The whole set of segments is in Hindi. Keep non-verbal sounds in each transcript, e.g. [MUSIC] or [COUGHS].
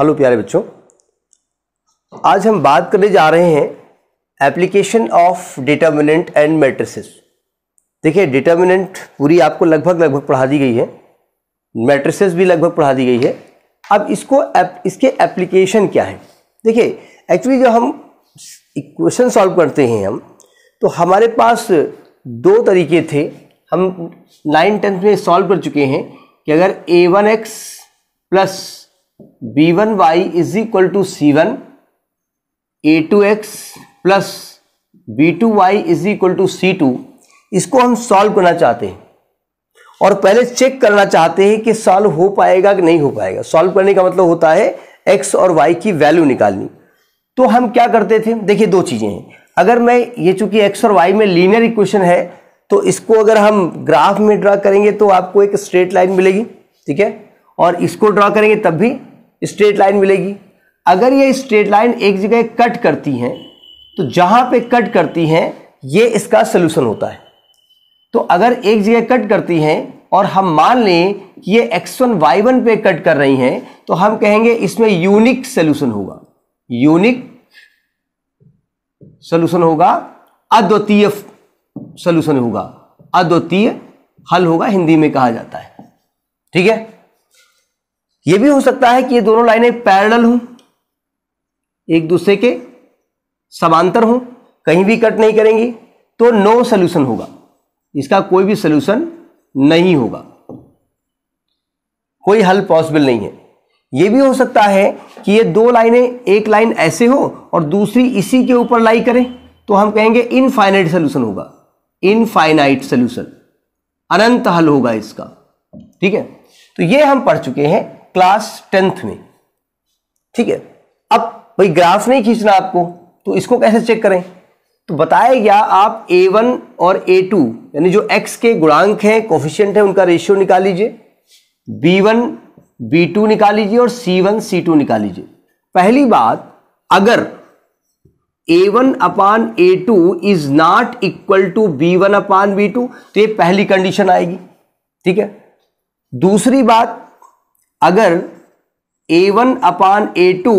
हेलो प्यारे बच्चों आज हम बात करने जा रहे हैं application of determinant and matrices देखिए डिटर्मिनेंट पूरी आपको लगभग लगभग पढ़ा दी गई है मैट्रिसेस भी लगभग पढ़ा दी गई है अब इसको इसके एप्लीकेशन क्या है देखिए एक्चुअली जब हम इक्वेशन सॉल्व करते हैं हम तो हमारे पास दो तरीके थे हम नाइन टेंथ में सॉल्व कर चुके हैं कि अगर A one X plus B one Y is equal to C one A two x plus B two Y is equal to C two इसको हम सॉल्व करना चाहते हैं और पहले चेक करना चाहते हैं कि सॉल्व हो पाएगा कि नहीं हो पाएगा सॉल्व करने का मतलब होता है एक्स और वाई की वैल्यू निकालनी तो हम क्या करते थे देखिए दो चीज़ें हैं अगर मैं ये चूंकि एक्स और वाई में लीनियर इक्वेशन है तो इसको अगर हम ग्राफ में ड्रा करेंगे तो आपको एक स्ट्रेट लाइन मिलेगी ठीक है और इसको ड्रा करेंगे तब भी स्ट्रेट लाइन मिलेगी अगर ये स्ट्रेट लाइन एक जगह कट करती हैं तो जहाँ पे कट करती हैं ये इसका सोल्यूशन होता है तो अगर एक जगह कट करती हैं और हम मान लें कि ये x1 y1 पे कट कर रही हैं तो हम कहेंगे इसमें यूनिक सोल्यूशन होगा यूनिक सोल्यूशन होगा अद्वितीय सोल्यूशन होगा अद्वितीय हल होगा हिंदी में कहा जाता है ठीक है यह भी हो सकता है कि ये दोनों लाइनें पैरेलल हों एक दूसरे के समांतर हों कहीं भी कट नहीं करेंगी तो नो सोल्यूशन होगा इसका कोई भी सोल्यूशन नहीं होगा कोई हल पॉसिबल नहीं है ये भी हो सकता है कि ये दो लाइनें एक लाइन ऐसे हो और दूसरी इसी के ऊपर लाई करें तो हम कहेंगे इनफाइनाइट सोल्यूशन होगा इनफाइनाइट सोल्यूशन अनंत हल होगा इसका ठीक है तो ये हम पढ़ चुके हैं क्लास टेंथ में ठीक है अब भाई ग्राफ नहीं खींचना आपको तो इसको कैसे चेक करें तो बताया गया आप ए वन और ए टू यानी जो एक्स के गुणांक हैं कोफिशियंट है उनका रेशियो निकाल लीजिए बी वन बी टू निकाल लीजिए और सी वन सी टू निकाल लीजिए पहली बात अगर A one upon A two is not equal to B one upon B two तो ये पहली कंडीशन आएगी ठीक है दूसरी बात अगर A one upon A two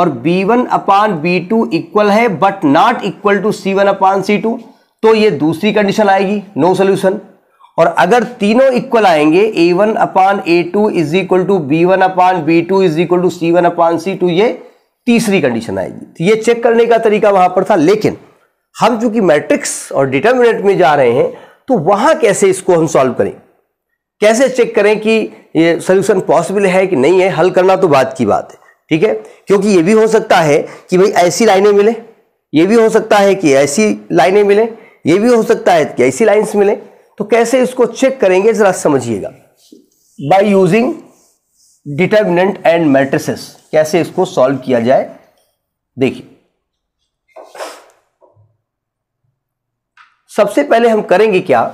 और B one upon B two equal है but not equal to C one upon C two तो ये दूसरी कंडीशन आएगी नो सोल्यूशन और अगर तीनों इक्वल आएंगे A one upon A two is equal to B one upon B two is equal to C one upon C two ये तीसरी कंडीशन आएगी तो ये चेक करने का तरीका वहां पर था लेकिन हम चूंकि मैट्रिक्स और डिटर्मिनेट में जा रहे हैं तो वहां कैसे इसको हम सॉल्व करें कैसे चेक करें कि ये सोल्यूशन पॉसिबल है कि नहीं है हल करना तो बात की बात है ठीक है क्योंकि ये भी हो सकता है कि भाई ऐसी लाइनें मिले ये भी हो सकता है कि ऐसी लाइनें मिले ये भी हो सकता है कि ऐसी लाइन्स मिले तो कैसे इसको चेक करेंगे जरा समझिएगा by using determinant and matrices कैसे इसको सॉल्व किया जाए देखिए सबसे पहले हम करेंगे क्या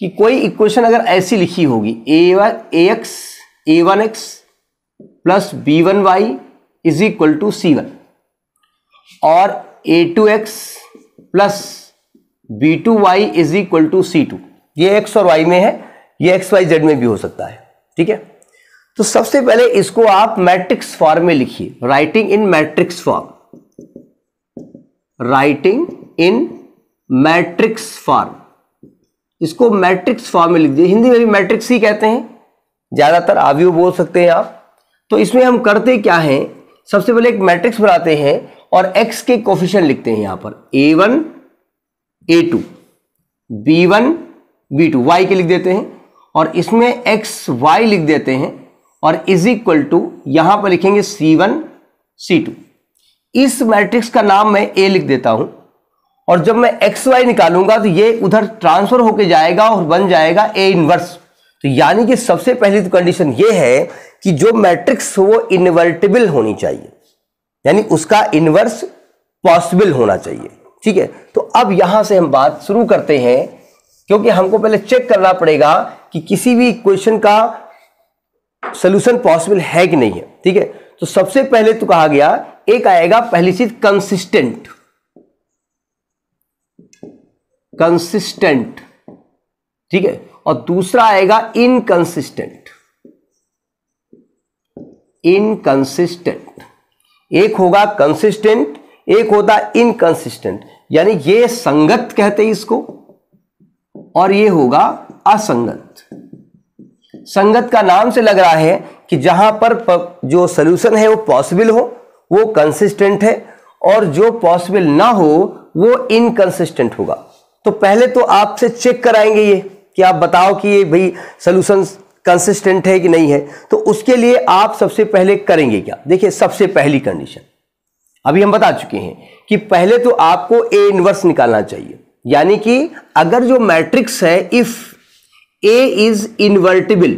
कि कोई इक्वेशन अगर ऐसी लिखी होगी A one A X A one X plus B one Y is equal to C one और A two x plus B two Y is equal to C two ये एक्स और वाई में है ये एक्स वाई जेड में भी हो सकता है ठीक है तो सबसे पहले इसको आप मैट्रिक्स फॉर्म में लिखिए writing in matrix form writing in matrix form इसको मैट्रिक्स फॉर्म में लिख दिया हिंदी में भी मैट्रिक्स ही कहते हैं ज़्यादातर आप भी बोल सकते हैं आप तो इसमें हम करते क्या हैं सबसे पहले एक मैट्रिक्स बनाते हैं और एक्स के कोफिशन लिखते हैं यहाँ पर A one A two B one B two Y के लिख देते हैं और इसमें एक्स वाई लिख देते हैं और इज इक्वल टू यहां पर लिखेंगे सी वन सी टू इस मैट्रिक्स का नाम मैं ए लिख देता हूं और जब मैं एक्स वाई निकालूंगा तो ये उधर ट्रांसफर होके जाएगा और बन जाएगा ए इनवर्स तो यानी कि सबसे पहली तो कंडीशन ये है कि जो मैट्रिक्स वो इन्वर्टेबल होनी चाहिए यानी उसका इनवर्स पॉसिबल होना चाहिए ठीक है तो अब यहां से हम बात शुरू करते हैं क्योंकि हमको पहले चेक करना पड़ेगा कि किसी भी क्वेश्चन का सोल्यूशन पॉसिबल है कि नहीं है ठीक है तो सबसे पहले तो कहा गया एक आएगा पहली चीज कंसिस्टेंट कंसिस्टेंट ठीक है और दूसरा आएगा इनकंसिस्टेंट इनकंसिस्टेंट एक होगा कंसिस्टेंट एक होता इनकंसिस्टेंट यानी ये संगत कहते हैं इसको और ये होगा असंगत संगत का नाम से लग रहा है कि जहां पर जो सोल्यूशन है वो पॉसिबल हो वो कंसिस्टेंट है और जो पॉसिबल ना हो वो इनकंसिस्टेंट होगा तो पहले तो आपसे चेक कराएंगे ये कि आप बताओ कि ये भाई सोल्यूशन कंसिस्टेंट है कि नहीं है तो उसके लिए आप सबसे पहले करेंगे क्या देखिए सबसे पहली कंडीशन अभी हम बता चुके हैं कि पहले तो आपको ए इनवर्स निकालना चाहिए यानी कि अगर जो मैट्रिक्स है if A is invertible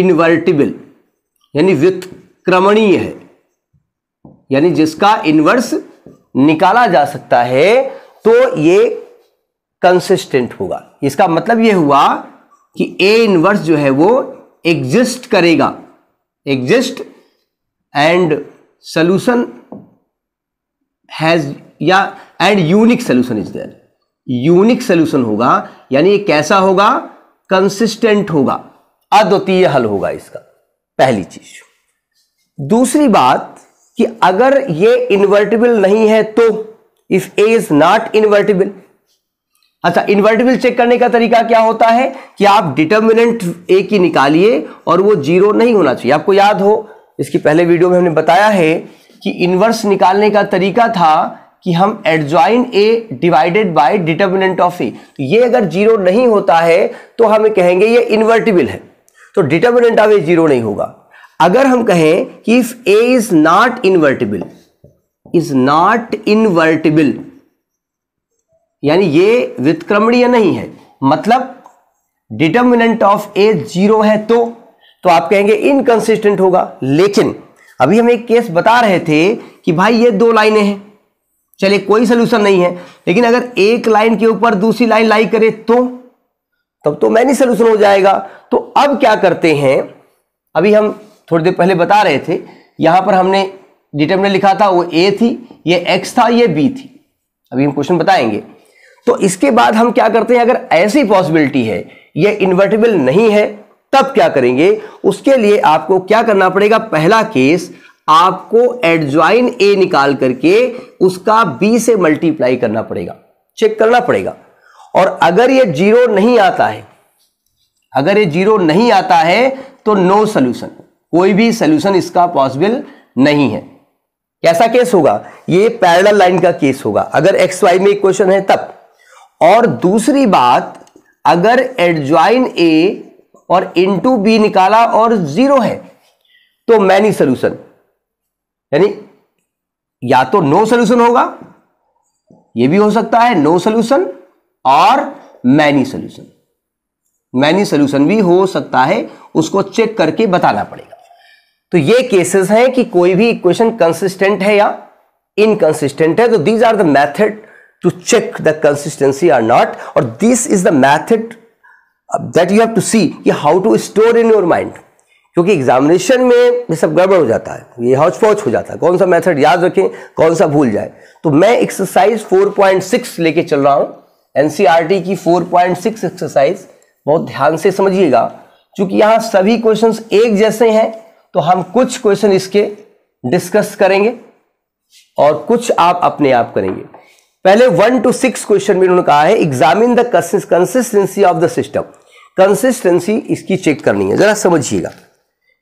invertible यानी व्युत्क्रमणीय है यानी जिसका इनवर्स निकाला जा सकता है तो ये कंसिस्टेंट होगा इसका मतलब ये हुआ कि ए इनवर्स जो है वो एग्जिस्ट करेगा एग्जिस्ट एंड सोल्यूशन हैज या and unique solution is there unique solution होगा यानी ये कैसा होगा कंसिस्टेंट होगा अद्वितीय हल होगा इसका पहली चीज दूसरी बात कि अगर ये इन्वर्टिबल नहीं है तो if A is not invertible अच्छा इन्वर्टिबल चेक करने का तरीका क्या होता है कि आप डिटर्मिनेंट ए की निकालिए और वो जीरो नहीं होना चाहिए आपको याद हो इसकी पहले वीडियो में हमने बताया है कि इन्वर्स निकालने का तरीका था कि हम adjoint A divided by determinant of A तो ये अगर जीरो नहीं होता है तो हमें कहेंगे ये इन्वर्टिबल है तो डिटर्मिनेंट ऑफ ए जीरो नहीं होगा अगर हम कहें कि if A is not invertible is not invertible यानी ये व्युतक्रमणीय नहीं है मतलब डिटर्मिनेंट ऑफ ए जीरो है तो तो आप कहेंगे इनकंसिस्टेंट होगा लेकिन अभी हम एक केस बता रहे थे कि भाई ये दो लाइनें हैं चले कोई सोल्यूशन नहीं है लेकिन अगर एक लाइन के ऊपर दूसरी लाइन लाई करे तो तब तो मैनी सोल्यूशन हो जाएगा तो अब क्या करते हैं अभी हम थोड़ी देर पहले बता रहे थे यहाँ पर हमने डिटर्मिनेंट लिखा था वो ए थी ये एक्स था ये बी थी अभी हम क्वेश्चन बताएंगे तो इसके बाद हम क्या करते हैं अगर ऐसी पॉसिबिलिटी है ये इन्वर्टेबल नहीं है तब क्या करेंगे उसके लिए आपको क्या करना पड़ेगा पहला केस आपको एडज्वाइन ए निकाल करके उसका बी से मल्टीप्लाई करना पड़ेगा चेक करना पड़ेगा और अगर ये जीरो नहीं आता है अगर ये जीरो नहीं आता है तो नो सोल्यूशन कोई भी सोल्यूशन इसका पॉसिबल नहीं है कैसा केस होगा ये पैरल लाइन का केस होगा अगर एक्स वाई में क्वेश्चन है तब और दूसरी बात अगर एडज्वाइन ए और इनटू बी निकाला और जीरो है तो मैनी सोल्यूशन यानी या तो नो सोल्यूशन होगा ये भी हो सकता है नो सोल्यूशन और मैनी सोल्यूशन मैनी सोल्यूशन भी हो सकता है उसको चेक करके बताना पड़ेगा तो ये केसेस हैं कि कोई भी इक्वेशन कंसिस्टेंट है या इनकंसिस्टेंट है तो these are the method to check the consistency or not और this is the method that you have to see कि how to store in your mind क्योंकि एग्जामिनेशन में ये सब गड़बड़ हो जाता है ये हौच पौच हो जाता है कौन सा मेथड याद रखें कौन सा भूल जाए तो मैं एक्सरसाइज 4.6 लेके चल रहा हूं एनसीईआरटी e की 4.6 एक्सरसाइज बहुत ध्यान से समझिएगा क्योंकि यहां सभी क्वेश्चंस एक जैसे हैं तो हम कुछ क्वेश्चन इसके डिस्कस करेंगे और कुछ आप अपने आप करेंगे पहले वन टू सिक्स क्वेश्चन में उन्होंने कहा है examine the consistency of the system consistency इसकी चेक करनी है जरा समझिएगा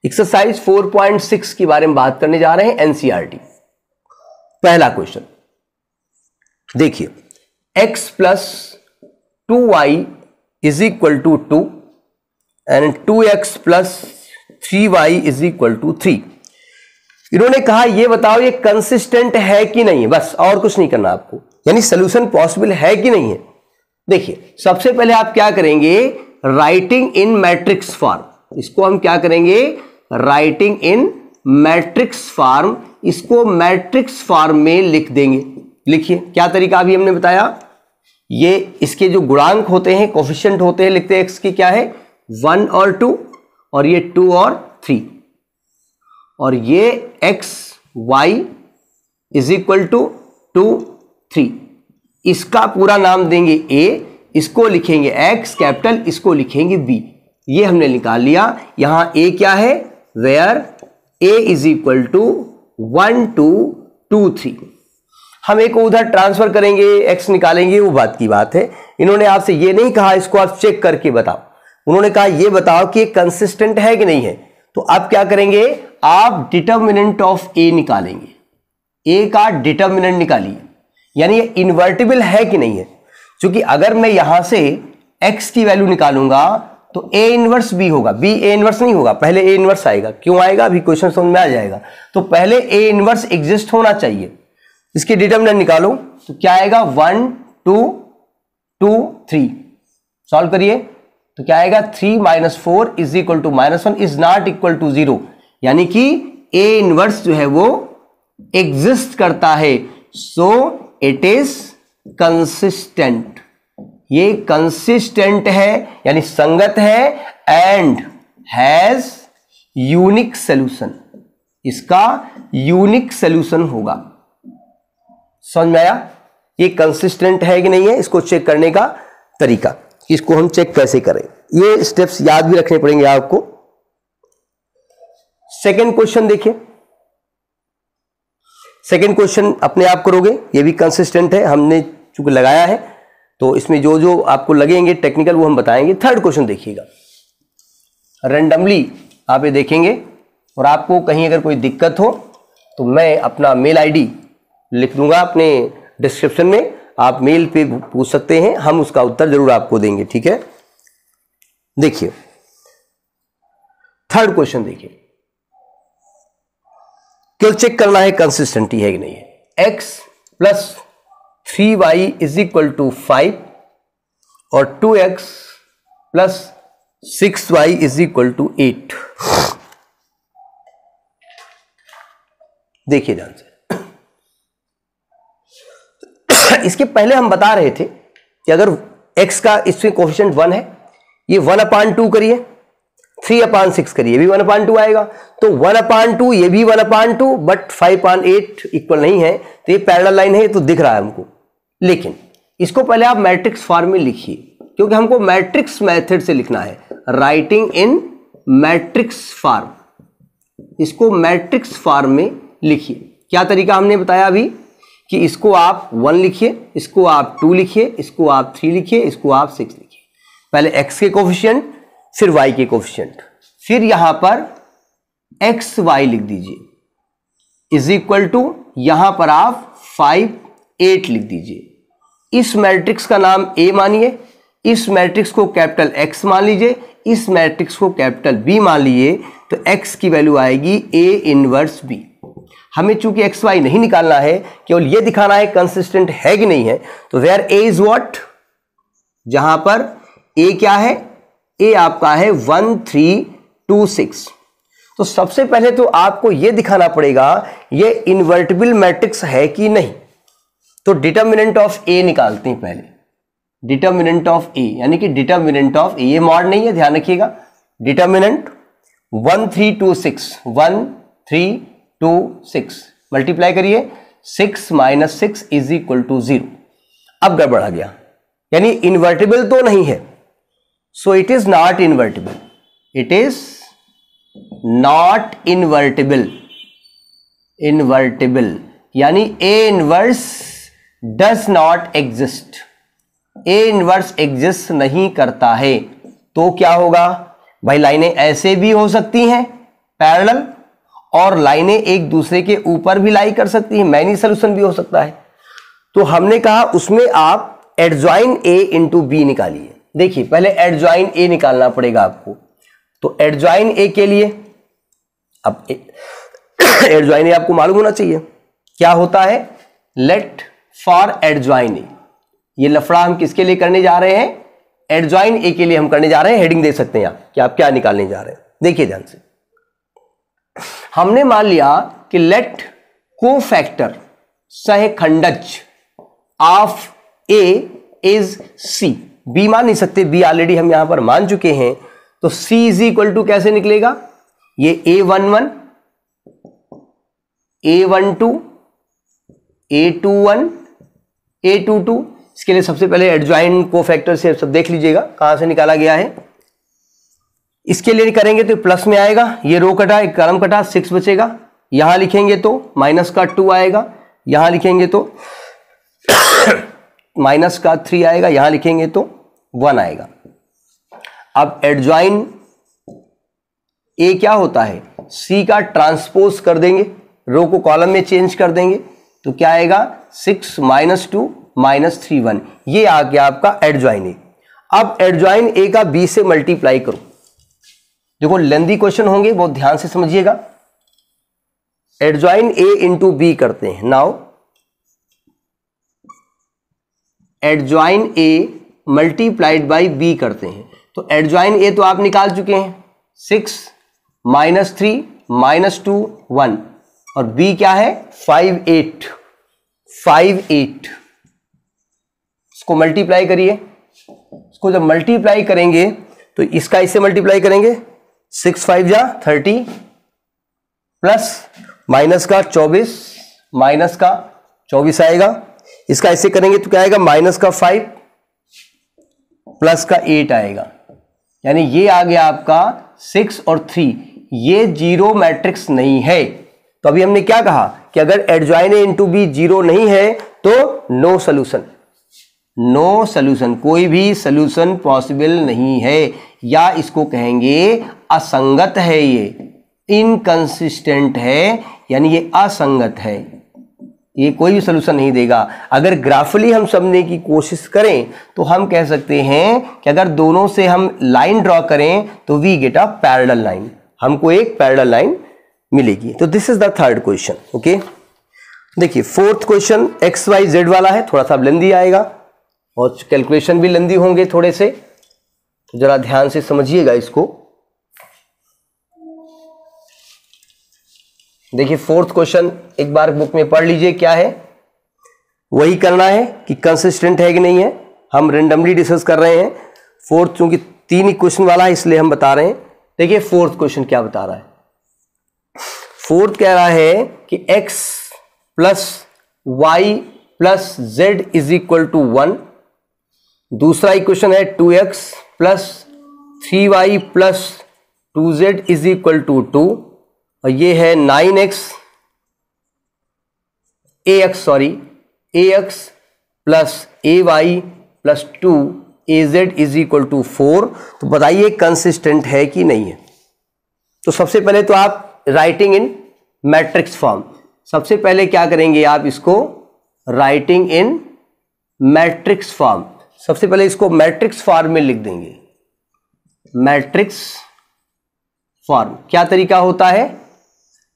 एक्सरसाइज 4.6 के बारे में बात करने जा रहे हैं एनसीआरटी e पहला क्वेश्चन देखिए x plus two Y is equal to two and two x plus three Y is equal to three इन्होंने कहा ये बताओ ये कंसिस्टेंट है कि नहीं है बस और कुछ नहीं करना आपको यानी सोल्यूशन पॉसिबल है कि नहीं है देखिए सबसे पहले आप क्या करेंगे राइटिंग इन मैट्रिक्स फॉर्म इसको हम क्या करेंगे राइटिंग इन मैट्रिक्स फॉर्म इसको मैट्रिक्स फॉर्म में लिख देंगे लिखिए क्या तरीका अभी हमने बताया ये इसके जो गुणांक होते हैं कोफिशियंट होते हैं लिखते हैं एक्स की क्या है वन और टू और ये टू और थ्री और ये x Y is equal to two three इसका पूरा नाम देंगे ए इसको लिखेंगे एक्स कैपिटल इसको लिखेंगे बी ये हमने निकाल लिया यहां ए क्या है where A is equal to one two two three हम एक उधर ट्रांसफर करेंगे एक्स निकालेंगे वो बात की बात है इन्होंने आपसे ये नहीं कहा इसको आप चेक करके बताओ उन्होंने कहा यह बताओ कि कंसिस्टेंट है कि नहीं है तो आप क्या करेंगे आप डिटर्मिनेंट ऑफ ए निकालेंगे ए का डिटर्मिनेंट निकालिए यानी इन्वर्टेबल इन्वर्टिबल है कि नहीं है क्योंकि अगर मैं यहां से एक्स की वैल्यू निकालूंगा तो ए इनवर्स बी होगा बी ए इनवर्स नहीं होगा पहले ए इनवर्स आएगा क्यों आएगा अभी क्वेश्चन समझ में आ जाएगा तो पहले ए इनवर्स एग्जिस्ट होना चाहिए इसके डिटर्मिनेंट निकालो तो क्या आएगा one two two three solve करिए तो क्या आएगा three minus four is equal to minus one is not equal to zero यानी कि ए इनवर्स जो है वो एग्जिस्ट करता है सो इट इज कंसिस्टेंट ये कंसिस्टेंट है यानी संगत है एंड हैज यूनिक सोल्यूशन इसका यूनिक सोल्यूशन होगा समझ में आया ये कंसिस्टेंट है कि नहीं है इसको चेक करने का तरीका कि इसको हम चेक कैसे करें ये स्टेप्स याद भी रखने पड़ेंगे आपको सेकेंड क्वेश्चन देखिए सेकेंड क्वेश्चन अपने आप करोगे ये भी कंसिस्टेंट है हमने चूंकि लगाया है तो इसमें जो जो आपको लगेंगे टेक्निकल वो हम बताएंगे थर्ड क्वेश्चन देखिएगा रेंडमली आप ये देखेंगे और आपको कहीं अगर कोई दिक्कत हो तो मैं अपना मेल आईडी लिख दूंगा अपने डिस्क्रिप्शन में आप मेल पे पूछ सकते हैं हम उसका उत्तर जरूर आपको देंगे ठीक है देखिए थर्ड क्वेश्चन देखिए कल चेक करना है कंसिस्टेंटी है कि नहीं है X plus three Y is equal to five और two x plus six Y is equal to eight देखिए ध्यान से [COUGHS] इसके पहले हम बता रहे थे कि अगर एक्स का इसमें कोफिशेंट वन है ये वन अपान टू करिए थ्री अपान सिक्स करिए भी वन अपान टू आएगा तो वन अपान टू ये भी one upon two but five upon eight equal नहीं है तो ये पैरल लाइन है ये तो दिख रहा है हमको लेकिन इसको पहले आप मैट्रिक्स फॉर्म में लिखिए क्योंकि हमको मैट्रिक्स मेथड से लिखना है राइटिंग इन मैट्रिक्स फॉर्म इसको मैट्रिक्स फॉर्म में लिखिए क्या तरीका हमने बताया अभी कि इसको आप वन लिखिए इसको आप टू लिखिए इसको आप थ्री लिखिए इसको आप सिक्स लिखिए पहले एक्स के कोफिशियंट फिर वाई के कोफिशियंट फिर यहां पर एक्स वाई लिख दीजिए इज इक्वल टू यहां पर आप फाइव एट लिख दीजिए इस मैट्रिक्स का नाम ए मानिए इस मैट्रिक्स को कैपिटल एक्स मान लीजिए इस मैट्रिक्स को कैपिटल बी मान लीजिए तो एक्स की वैल्यू आएगी ए इनवर्स बी हमें चूंकि एक्स वाई नहीं निकालना है केवल ये दिखाना है कंसिस्टेंट है कि नहीं है तो वेयर ए इज वॉट जहां पर ए क्या है ए आपका है वन थ्री टू सिक्स तो सबसे पहले तो आपको यह दिखाना पड़ेगा ये इन्वर्टिबल मैट्रिक्स है कि नहीं तो डिटर्मिनेंट ऑफ ए निकालते हैं पहले डिटर्मिनेंट ऑफ ए यानी कि डिटर्मिनेंट ऑफ ए ये मॉड नहीं है ध्यान रखिएगा determinant one three two six one three two six multiply करिए six minus six is equal to zero अब गड़बड़ आ गया यानी इन्वर्टेबल तो नहीं है so it is not invertible it is not invertible invertible यानी A inverse does not exist A inverse exist नहीं करता है तो क्या होगा भाई लाइनें ऐसे भी हो सकती हैं पैरेलल और लाइनें एक दूसरे के ऊपर भी लाई कर सकती है मैनी सोल्यूशन भी हो सकता है तो हमने कहा उसमें आप एडजॉइन ए इंटू बी निकालिए देखिए पहले एडजॉइन ए निकालना पड़ेगा आपको तो एडजॉइन ए के लिए अब एडजॉइन ए [COUGHS] आपको मालूम होना चाहिए क्या होता है लेट फॉर एडजॉइन ए ये लफड़ा हम किसके लिए करने जा रहे हैं एडजॉइन ए के लिए हम करने जा रहे हैं हेडिंग दे सकते हैं आप कि आप क्या निकालने जा रहे हैं देखिए ध्यान से हमने मान लिया कि लेट को फैक्टर सहखंडज of A is C B मान नहीं सकते बी ऑलरेडी हम यहां पर मान चुके हैं तो सी इज इक्वल टू कैसे निकलेगा ये A one one A one two A two one A two two इसके लिए सबसे पहले एडजॉइन को फैक्टर से सब देख लीजिएगा कहां से निकाला गया है इसके लिए करेंगे तो प्लस में आएगा ये रो कटा एक कलम कटा सिक्स बचेगा यहां लिखेंगे तो माइनस का टू आएगा यहां लिखेंगे तो [COUGHS] माइनस का थ्री आएगा यहां लिखेंगे तो वन आएगा अब एडजॉइन ए क्या होता है सी का ट्रांसपोज कर देंगे रो को कॉलम में चेंज कर देंगे तो क्या आएगा six minus two minus three one ये आ गया आपका एडजॉइन ए अब एडजॉइन ए का बी से मल्टीप्लाई करो देखो लेंदी क्वेश्चन होंगे बहुत ध्यान से समझिएगा एडजॉइन ए इंटू बी करते हैं now adjoint A multiplied by B करते हैं तो एडजॉइन ए तो आप निकाल चुके हैं six minus three minus two one और बी क्या है फाइव एट फाइव एट इसको मल्टीप्लाई करिए इसको जब मल्टीप्लाई करेंगे तो इसका इससे मल्टीप्लाई करेंगे सिक्स फाइव जा थर्टी प्लस माइनस का चौबीस माइनस का चौबीस आएगा इसका ऐसे करेंगे तो क्या आएगा माइनस का फाइव प्लस का एट आएगा यानी ये आ गया आपका सिक्स और थ्री ये जीरो मैट्रिक्स नहीं है तो अभी हमने क्या कहा कि अगर adjoint A into B zero नहीं है तो नो सोल्यूशन नो सल्यूशन कोई भी सल्यूशन पॉसिबल नहीं है या इसको कहेंगे असंगत है ये इनकंसिस्टेंट है यानी ये असंगत है ये कोई भी सलूशन नहीं देगा अगर ग्राफली हम समझने की कोशिश करें तो हम कह सकते हैं कि अगर दोनों से हम लाइन ड्रॉ करें तो we get a parallel line हमको एक पैरल लाइन मिलेगी तो this is the third question okay देखिए fourth question X Y Z वाला है थोड़ा सा लेंदी आएगा और कैलकुलेशन भी लंदी होंगे थोड़े से तो ज़रा ध्यान से समझिएगा इसको देखिए फोर्थ क्वेश्चन एक बार बुक में पढ़ लीजिए क्या है वही करना है कि कंसिस्टेंट है कि नहीं है हम रेंडमली डिस्कस कर रहे हैं फोर्थ चूंकि तीन ही क्वेश्चन वाला है इसलिए हम बता रहे हैं देखिए फोर्थ क्वेश्चन क्या बता रहा है फोर्थ कह रहा है कि X plus Y plus Z is equal to one दूसरा इक्वेशन है two x plus three Y plus two Z is equal to two और ये है nine X A X sorry A X plus A Y plus two A Z is equal to four तो बताइए कंसिस्टेंट है कि नहीं है तो सबसे पहले तो आप राइटिंग इन मैट्रिक्स फॉर्म सबसे पहले क्या करेंगे आप इसको राइटिंग इन मैट्रिक्स फॉर्म सबसे पहले इसको मैट्रिक्स फॉर्म में लिख देंगे मैट्रिक्स फॉर्म क्या तरीका होता है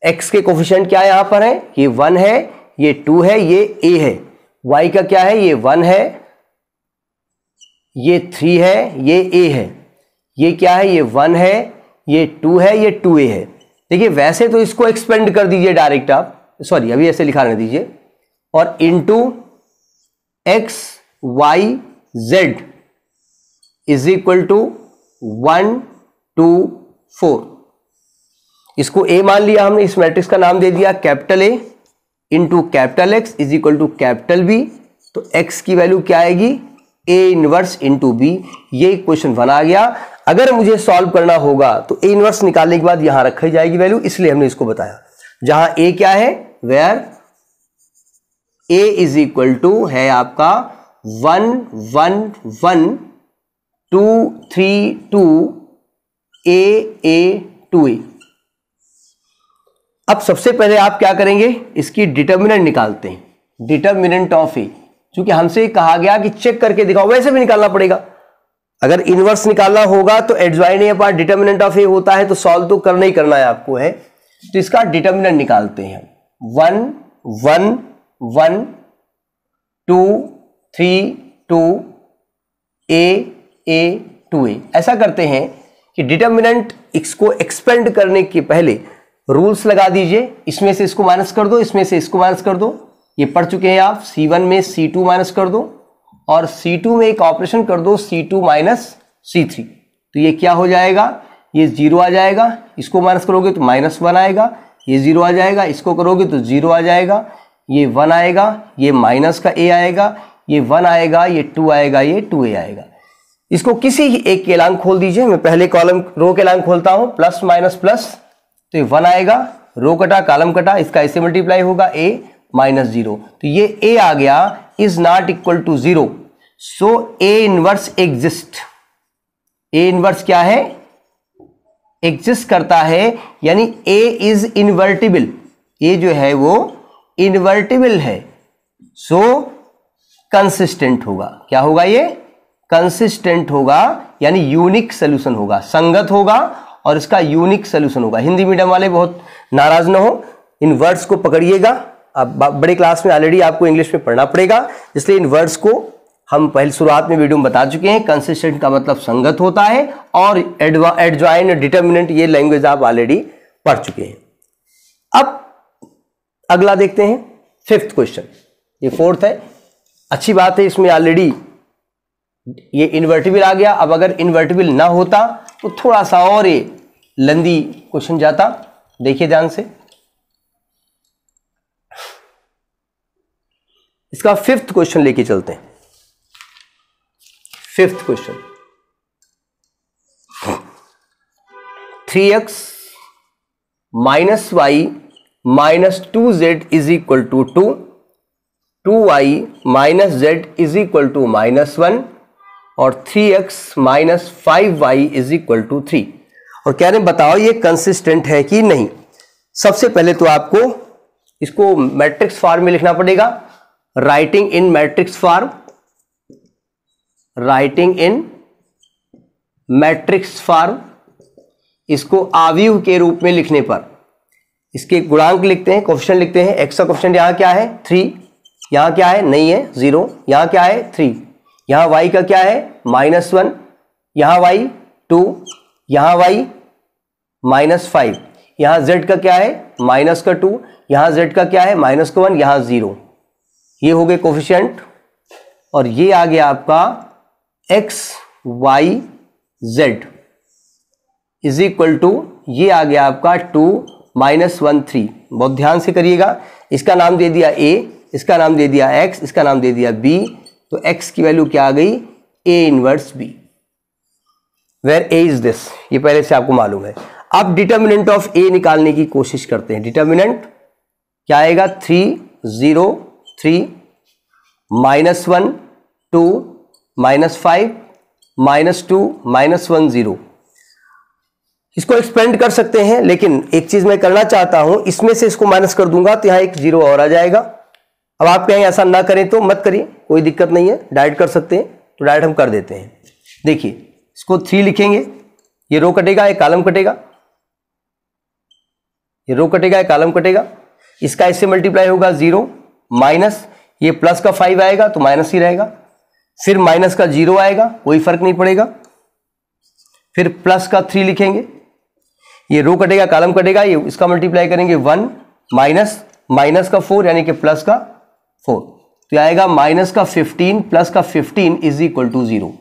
एक्स के कोफिशेंट क्या यहां पर है ये वन है ये टू है ये ए है वाई का क्या है ये वन है ये थ्री है ये ए है ये क्या है ये वन है ये टू है ये टू ए है देखिए वैसे तो इसको एक्सपेंड कर दीजिए डायरेक्ट आप सॉरी अभी ऐसे लिखा रहने दीजिए और into X Y Z is equal to one two four इसको ए मान लिया हमने इस मैट्रिक्स का नाम दे दिया capital A into capital X is equal to capital B तो एक्स की वैल्यू क्या आएगी ए इनवर्स इंटू बी ये क्वेश्चन बना गया अगर मुझे सॉल्व करना होगा तो ए इनवर्स निकालने के बाद यहां रखी जाएगी वैल्यू इसलिए हमने इसको बताया जहां ए क्या है where A is equal to है आपका one one one two three two A A two A अब सबसे पहले आप क्या करेंगे इसकी डिटर्मिनेंट निकालते हैं डिटर्मिनेंट ऑफ ए क्योंकि हमसे कहा गया कि चेक करके दिखाओ वैसे भी निकालना पड़ेगा अगर इनवर्स निकालना होगा तो adjoint A part determinant of A होता है तो सॉल्व तो करना ही करना है आपको है तो इसका डिटर्मिनेंट निकालते हैं one one one two three two A A two A ऐसा करते हैं कि डिटर्मिनेंट इसको एक्सपेंड करने के पहले रूल्स लगा दीजिए इसमें से इसको माइनस कर दो इसमें से इसको माइनस कर दो ये पढ़ चुके हैं आप सी वन में सी टू माइनस कर दो और सी टू में एक ऑपरेशन कर दो C two minus C three तो ये क्या हो जाएगा ये जीरो आ जाएगा इसको माइनस करोगे तो माइनस वन आएगा ये जीरो आ जाएगा इसको करोगे तो जीरो आ जाएगा ये वन आएगा ये माइनस का ए आएगा ये वन आएगा ये टू आएगा ये टू ए आएगा इसको किसी ही एक के लांग खोल दीजिए मैं पहले कॉलम रो के लांग खोलता हूं प्लस माइनस प्लस तो ये वन आएगा रो कटा कॉलम कटा इसका ऐसे मल्टीप्लाई होगा ए माइनस जीरो तो ये ए आ गया is not equal to zero so A inverse exist A inverse क्या है एग्जिस्ट करता है यानी ए इज इन्वर्टिबल ए जो है वो इन्वर्टिबल है सो so, कंसिस्टेंट होगा क्या होगा ये कंसिस्टेंट होगा यानी यूनिक सोल्यूशन होगा संगत होगा और इसका यूनिक सोल्यूशन होगा हिंदी मीडियम वाले बहुत नाराज ना हो इन वर्ड्स को पकड़िएगा अब बड़े क्लास में ऑलरेडी आपको इंग्लिश में पढ़ना पड़ेगा इसलिए इन वर्ड्स को हम पहले शुरुआत में वीडियो में बता चुके हैं कंसिस्टेंट का मतलब संगत होता है और एडजॉइन डिटर्मिनेंट ये लैंग्वेज आप ऑलरेडी पढ़ चुके हैं अब अगला देखते हैं फिफ्थ क्वेश्चन ये फोर्थ है अच्छी बात है इसमें ऑलरेडी ये इन्वर्टिबल आ गया अब अगर इन्वर्टिबल ना होता तो थोड़ा सा और ये लंदी क्वेश्चन जाता देखिए ध्यान से इसका फिफ्थ क्वेश्चन लेके चलते हैं fifth question three x minus y minus two Z is equal to two two y minus z is equal to minus one और three x minus five y is equal to three और कह रहे बताओ ये कंसिस्टेंट है कि नहीं सबसे पहले तो आपको इसको मैट्रिक्स फॉर्म में लिखना पड़ेगा writing in matrix form writing in matrix form इसको आव्यूह के रूप में लिखने पर इसके गुणांक लिखते हैं क्वेश्चन लिखते हैं एक्स का क्वेश्चन यहां क्या है थ्री यहाँ क्या है नहीं है जीरो यहाँ क्या है थ्री यहाँ वाई का क्या है माइनस वन यहाँ वाई टू यहाँ वाई माइनस फाइव यहाँ जेड का क्या है माइनस का टू यहाँ जेड का क्या है माइनस का वन यहाँ ज़ीरो ये हो गए कोफिशेंट और ये आ गया आपका x Y Z is equal to ये आ गया आपका टू माइनस वन थ्री बहुत ध्यान से करिएगा इसका नाम दे दिया ए इसका नाम दे दिया एक्स इसका नाम दे दिया बी तो एक्स की वैल्यू क्या आ गई A inverse B where A is this ये पहले से आपको मालूम है अब डिटर्मिनेंट ऑफ ए निकालने की कोशिश करते हैं डिटर्मिनेंट क्या आएगा three zero three minus one two minus five minus two minus one zero इसको एक्सपेंड कर सकते हैं लेकिन एक चीज मैं करना चाहता हूं इसमें से इसको माइनस कर दूंगा तो यहां एक जीरो और आ जाएगा अब आप कहें ऐसा ना करें तो मत करिए कोई दिक्कत नहीं है डाइट कर सकते हैं तो डाइट हम कर देते हैं देखिए इसको थ्री लिखेंगे ये रो कटेगा एक कालम कटेगा ये रो कटेगा एक कालम कटेगा इसका इससे मल्टीप्लाई होगा जीरो माइनस ये प्लस का फाइव आएगा तो माइनस ही रहेगा फिर माइनस का जीरो आएगा कोई फर्क नहीं पड़ेगा फिर प्लस का थ्री लिखेंगे ये रो कटेगा कालम कटेगा ये इसका मल्टीप्लाई करेंगे वन माइनस माइनस का फोर यानी कि प्लस का फोर तो आएगा माइनस का फिफ्टीन प्लस का fifteen is equal to zero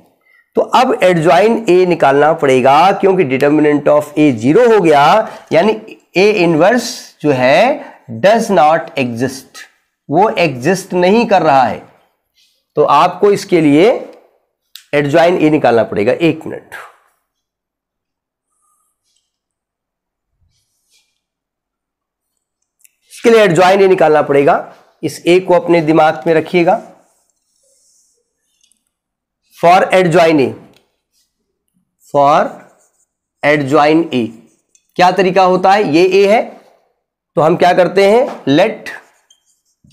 तो अब एडजॉइन ए निकालना पड़ेगा क्योंकि डिटर्मिनेंट ऑफ ए जीरो हो गया यानी ए इनवर्स जो है डज नॉट एग्जिस्ट वो एग्जिस्ट नहीं कर रहा है तो आपको इसके लिए एडजॉइन ए निकालना पड़ेगा एक मिनट इसके लिए एडजॉइन ए निकालना पड़ेगा इस ए को अपने दिमाग में रखिएगा for adjoint A for adjoint A क्या तरीका होता है ये ए है तो हम क्या करते हैं लेट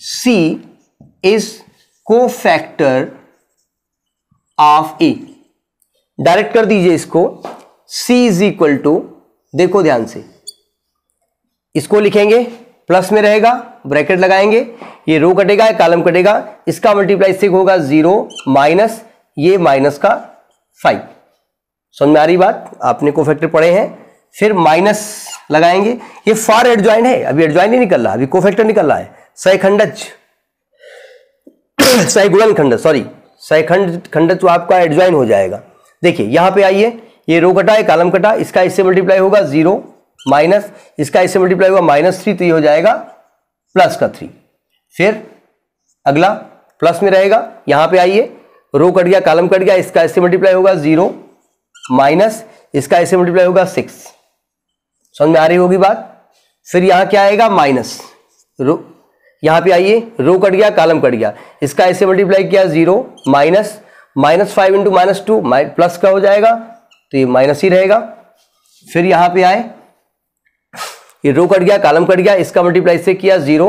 सी इज को फैक्टर ऑफ ए डायरेक्ट कर दीजिए इसको c इज इक्वल टू देखो ध्यान से इसको लिखेंगे प्लस में रहेगा ब्रैकेट लगाएंगे ये रो कटेगा या कालम कटेगा इसका मल्टीप्लाई सिक होगा जीरो माइनस ये माइनस का फाइव समझ में आ रही बात आपने को फैक्टर पढ़े हैं फिर माइनस लगाएंगे ये फॉर एडजॉइन है अभी एडजॉइन ही निकल रहा अभी को फैक्टर निकल रहा है सहखंडज [COUGHS] सहगुणन खंड सॉरी सहखंड खंडज तो आपका एडजॉइन हो जाएगा देखिए यहां पे आइए ये रो कटा है कालम कटा इसका इससे मल्टीप्लाई होगा जीरो माइनस इसका इससे मल्टीप्लाई होगा माइनस थ्री तो ये हो जाएगा प्लस का थ्री फिर अगला प्लस में रहेगा यहां पे आइए रो कट गया कालम कट गया इसका ऐसे मल्टीप्लाई होगा जीरो माइनस इसका ऐसे मल्टीप्लाई होगा सिक्स समझ में आ रही होगी बात फिर यहां क्या आएगा माइनस रो यहां पे आइए रो कट गया कालम कट गया इसका ऐसे मल्टीप्लाई किया zero minus minus five into minus two plus का हो जाएगा तो ये माइनस ही रहेगा फिर यहां पे आए ये रो कट गया कालम कट गया इसका मल्टीप्लाई से किया जीरो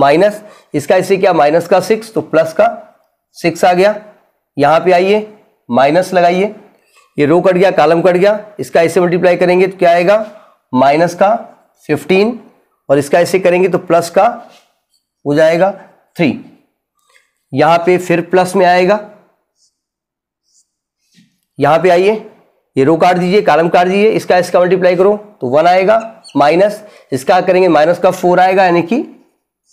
माइनस इसका इससे किया माइनस का सिक्स तो प्लस का सिक्स आ गया यहां पे आइए माइनस लगाइए ये रो कट गया कालम कट गया इसका ऐसे मल्टीप्लाई करेंगे तो क्या आएगा माइनस का फिफ्टीन और इसका ऐसे करेंगे तो प्लस का हो जाएगा थ्री यहां पे फिर प्लस में आएगा यहां पे आइए ये रो काट दीजिए कालम काट दीजिए इसका इसका मल्टीप्लाई करो तो वन आएगा माइनस इसका करेंगे माइनस का फोर आएगा यानी कि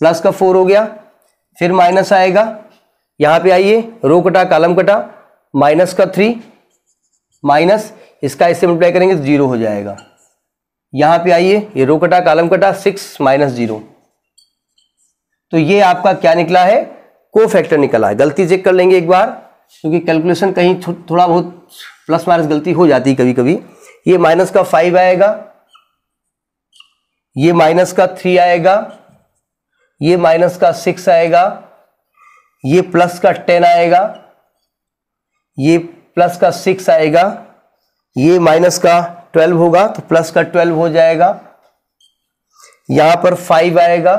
प्लस का फोर हो गया फिर माइनस आएगा यहाँ पे आइए रो कटा कालम कटा माइनस का थ्री माइनस इसका इससे मल्टीप्लाई करेंगे तो जीरो हो जाएगा यहाँ पे आइए ये रो कटा कालम कटा सिक्स माइनस जीरो तो ये आपका क्या निकला है को फैक्टर निकला है गलती चेक कर लेंगे एक बार क्योंकि कैलकुलेशन कहीं थो, थोड़ा बहुत प्लस माइनस गलती हो जाती है कभी कभी ये माइनस का फाइव आएगा ये माइनस का थ्री आएगा ये माइनस का सिक्स आएगा ये प्लस का टेन आएगा ये प्लस का सिक्स आएगा ये माइनस का ट्वेल्व होगा तो प्लस का ट्वेल्व हो जाएगा यहां पर फाइव आएगा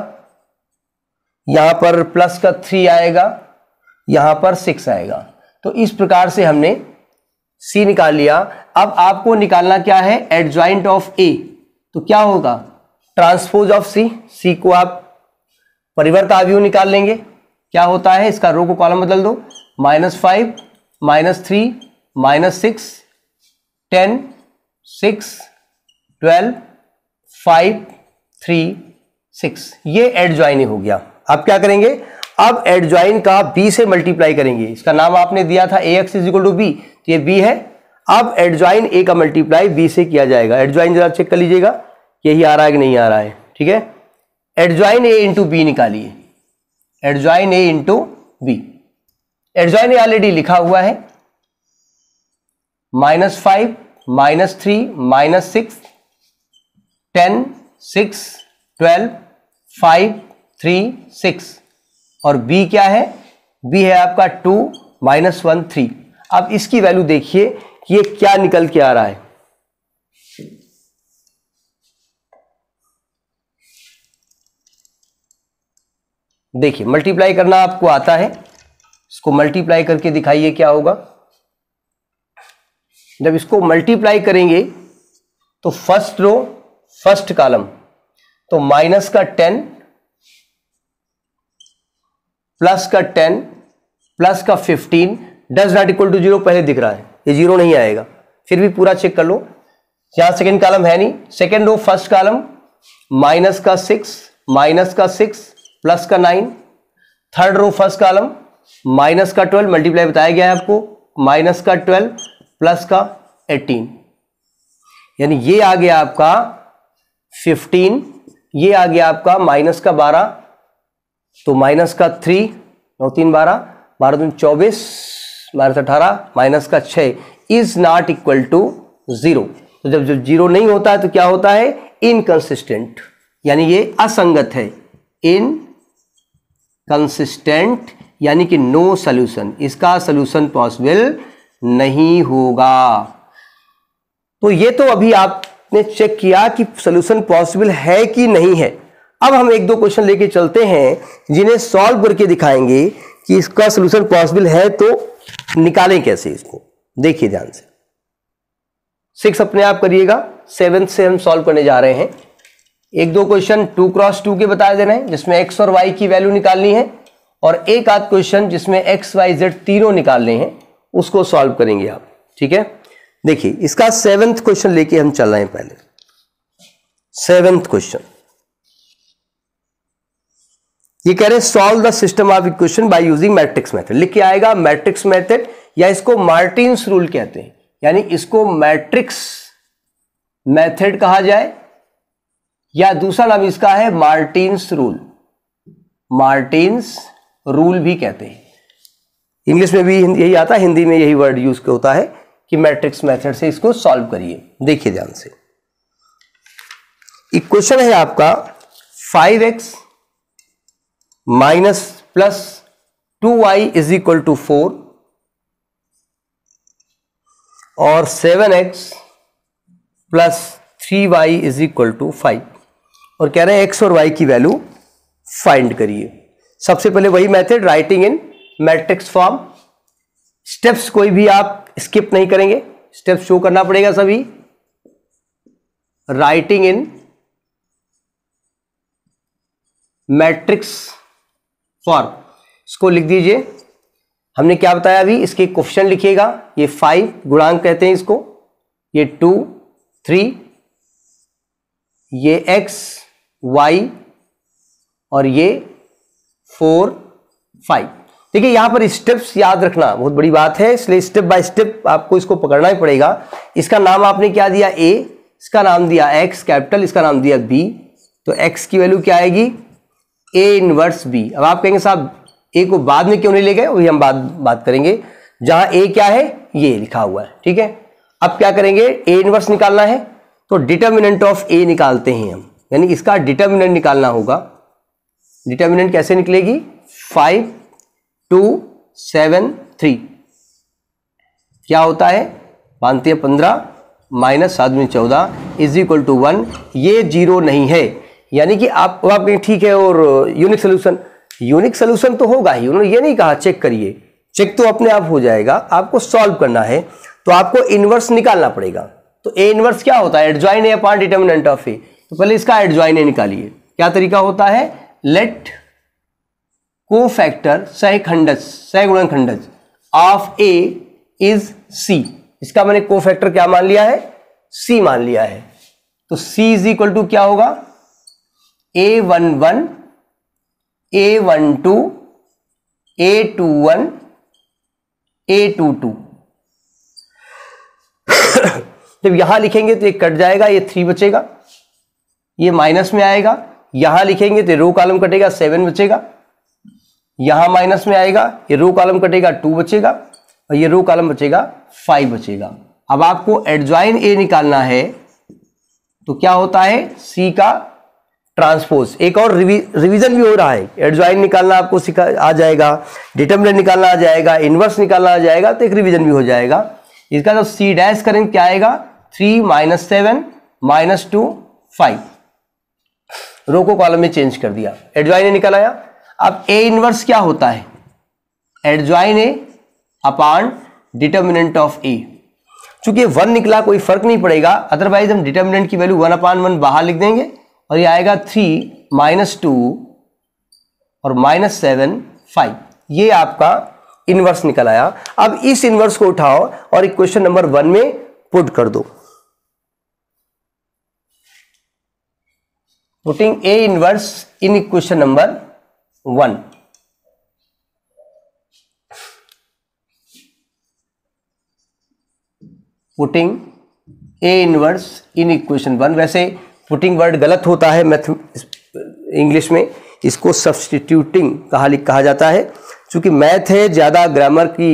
यहां पर प्लस का थ्री आएगा यहां पर सिक्स आएगा तो इस प्रकार से हमने सी निकाल लिया अब आपको निकालना क्या है एडजॉइंट ऑफ ए तो क्या होगा ट्रांसपोज ऑफ सी सी को आप परिवर्त आव्यू निकाल लेंगे क्या होता है इसका रो को कॉलम बदल दो minus five minus three minus six ten six twelve five three six ये एड ज्वाइन हो गया आप क्या करेंगे अब एड ज्वाइन का बी से मल्टीप्लाई करेंगे इसका नाम आपने दिया था A x is equal to B ये बी है अब एड ज्वाइन ए का मल्टीप्लाई बी से किया जाएगा एड ज्वाइन जरा चेक कर लीजिएगा यही आ रहा है कि नहीं आ रहा है ठीक है एडजॉइन ए इंटू बी निकालिए adjoint A into B adjoint A already लिखा हुआ है minus five minus three minus six ten six twelve five three six और बी क्या है बी है आपका टू माइनस वन थ्री अब इसकी वैल्यू देखिए कि ये क्या निकल के आ रहा है देखिए मल्टीप्लाई करना आपको आता है इसको मल्टीप्लाई करके दिखाइए क्या होगा जब इसको मल्टीप्लाई करेंगे तो फर्स्ट रो फर्स्ट कॉलम तो माइनस का टेन प्लस का टेन प्लस का fifteen does not equal to zero पहले दिख रहा है ये जीरो नहीं आएगा फिर भी पूरा चेक कर लो यहां सेकेंड कॉलम है नहीं second row first column minus का सिक्स माइनस का सिक्स प्लस का nine third row first column minus का ट्वेल्व मल्टीप्लाई बताया गया है आपको माइनस का ट्वेल्व प्लस का एटीन यानी ये आ गया आपका फिफ्टीन ये आ गया आपका माइनस का बारह तो माइनस का थ्री नौ तीन बारह बारह दून चौबीस बारह अठारह माइनस का छः is not equal to zero तो जब जब जीरो नहीं होता है तो क्या होता है इनकन्सिस्टेंट यानी ये असंगत है इन कंसिस्टेंट यानी कि नो सोल्यूशन इसका सोल्यूशन पॉसिबल नहीं होगा तो ये तो अभी आपने चेक किया कि सोल्यूशन पॉसिबल है कि नहीं है अब हम एक दो क्वेश्चन लेके चलते हैं जिन्हें सॉल्व करके दिखाएंगे कि इसका सोल्यूशन पॉसिबल है तो निकालें कैसे इसको देखिए ध्यान से सिक्स अपने आप करिएगा सेवन से हम सॉल्व करने जा रहे हैं एक दो क्वेश्चन टू क्रॉस टू के बता दे रहे हैं जिसमें एक्स और वाई की वैल्यू निकालनी है और एक आध क्वेश्चन जिसमें एक्स वाई जेड तीनों निकालने हैं उसको सॉल्व करेंगे आप ठीक है देखिए इसका सेवेंथ क्वेश्चन लेके हम चल रहे हैं पहले सेवेंथ क्वेश्चन ये कह रहे हैं solve the system of equation by using matrix method लिख के आएगा मैट्रिक्स मेथड या इसको मार्टिन रूल कहते हैं यानी इसको मैट्रिक्स मेथड कहा जाए या दूसरा नाम इसका है मार्टिन्स रूल मार्टिन्स रूल भी कहते हैं इंग्लिश में भी यही आता है हिंदी में यही वर्ड यूज होता है कि मैट्रिक्स मेथड से इसको सॉल्व करिए देखिए ध्यान से एक क्वेश्चन है आपका five x minus plus two Y is equal to four और seven x plus three Y is equal to five और कह रहे हैं एक्स और वाई की वैल्यू फाइंड करिए सबसे पहले वही method writing in matrix form steps कोई भी आप स्किप नहीं करेंगे स्टेप्स शो करना पड़ेगा सभी राइटिंग इन मैट्रिक्स फॉर्म इसको लिख दीजिए हमने क्या बताया अभी इसके क्वेश्चन लिखिएगा ये फाइव गुणांक कहते हैं इसको ये टू थ्री ये एक्स वाई और ये फोर फाइव ठीक है यहां पर स्टेप्स याद रखना बहुत बड़ी बात है इसलिए स्टेप बाय स्टेप आपको इसको पकड़ना ही पड़ेगा इसका नाम आपने क्या दिया ए इसका नाम दिया एक्स कैपिटल इसका नाम दिया बी तो एक्स की वैल्यू क्या आएगी ए इनवर्स बी अब आप कहेंगे साहब ए को बाद में क्यों नहीं ले गए वही हम बात बात करेंगे जहां ए क्या है ये लिखा हुआ है ठीक है अब क्या करेंगे ए इनवर्स निकालना है तो डिटर्मिनेंट ऑफ ए निकालते हैं हम यानी इसका डिटर्मिनेंट निकालना होगा डिटर्मिनेंट कैसे निकलेगी फाइव टू सेवन थ्री क्या होता है पानते पंद्रह माइनस सात में चौदह इज इक्वल टू वन ये जीरो नहीं है यानी कि आप आप ठीक है और यूनिक सोल्यूशन यूनिक सोल्यूशन तो होगा ही उन्होंने ये नहीं कहा चेक करिए चेक तो अपने आप हो जाएगा आपको सॉल्व करना है तो आपको इनवर्स निकालना पड़ेगा तो ए इनवर्स क्या होता है adjoint A upon determinant of A तो पहले इसका एडज्वाइने निकालिए क्या तरीका होता है लेट को फैक्टर सह खंडज सह गुणन खंडज ऑफ ए इज सी इसका मैंने को फैक्टर क्या मान लिया है सी मान लिया है तो सी इज इक्वल टू क्या होगा A one one A one two A two one A two two जब यहां लिखेंगे तो एक कट जाएगा ये थ्री बचेगा ये माइनस में आएगा यहां लिखेंगे तो रो कॉलम कटेगा सेवन बचेगा यहां माइनस में आएगा ये रो कॉलम कटेगा टू बचेगा और ये रो कॉलम बचेगा फाइव बचेगा अब आपको एडजॉइन ए निकालना है तो क्या होता है सी का ट्रांसपोज एक और रिवीजन भी हो रहा है एडजॉइन निकालना आपको सिखा आ जाएगा डिटर्मिनेंट निकालना आ जाएगा इन्वर्स निकालना आ जाएगा तो एक रिवीजन भी हो जाएगा इसका जब सी डैश करेंगे क्या आएगा three minus seven minus two five row को कॉलम में चेंज कर दिया एडजॉइन ए निकल आया अब ए इनवर्स क्या होता है adjoint A upon determinant of A चूंकि वन निकला कोई फर्क नहीं पड़ेगा अदरवाइज हम डिटर्मिनेंट की वैल्यू वन अपान वन बाहर लिख देंगे और ये आएगा थ्री माइनस टू और माइनस सेवन फाइव ये आपका इनवर्स निकल आया अब इस इनवर्स को उठाओ और इक्वेशन नंबर वन में पुट कर दो putting A inverse in equation number 1. Putting A inverse in equation 1 वैसे पुटिंग वर्ड गलत होता है मैथ इंग्लिश में इसको सब्सटीट्यूटिंग कहा कहा जाता है क्योंकि मैथ है ज़्यादा ग्रामर की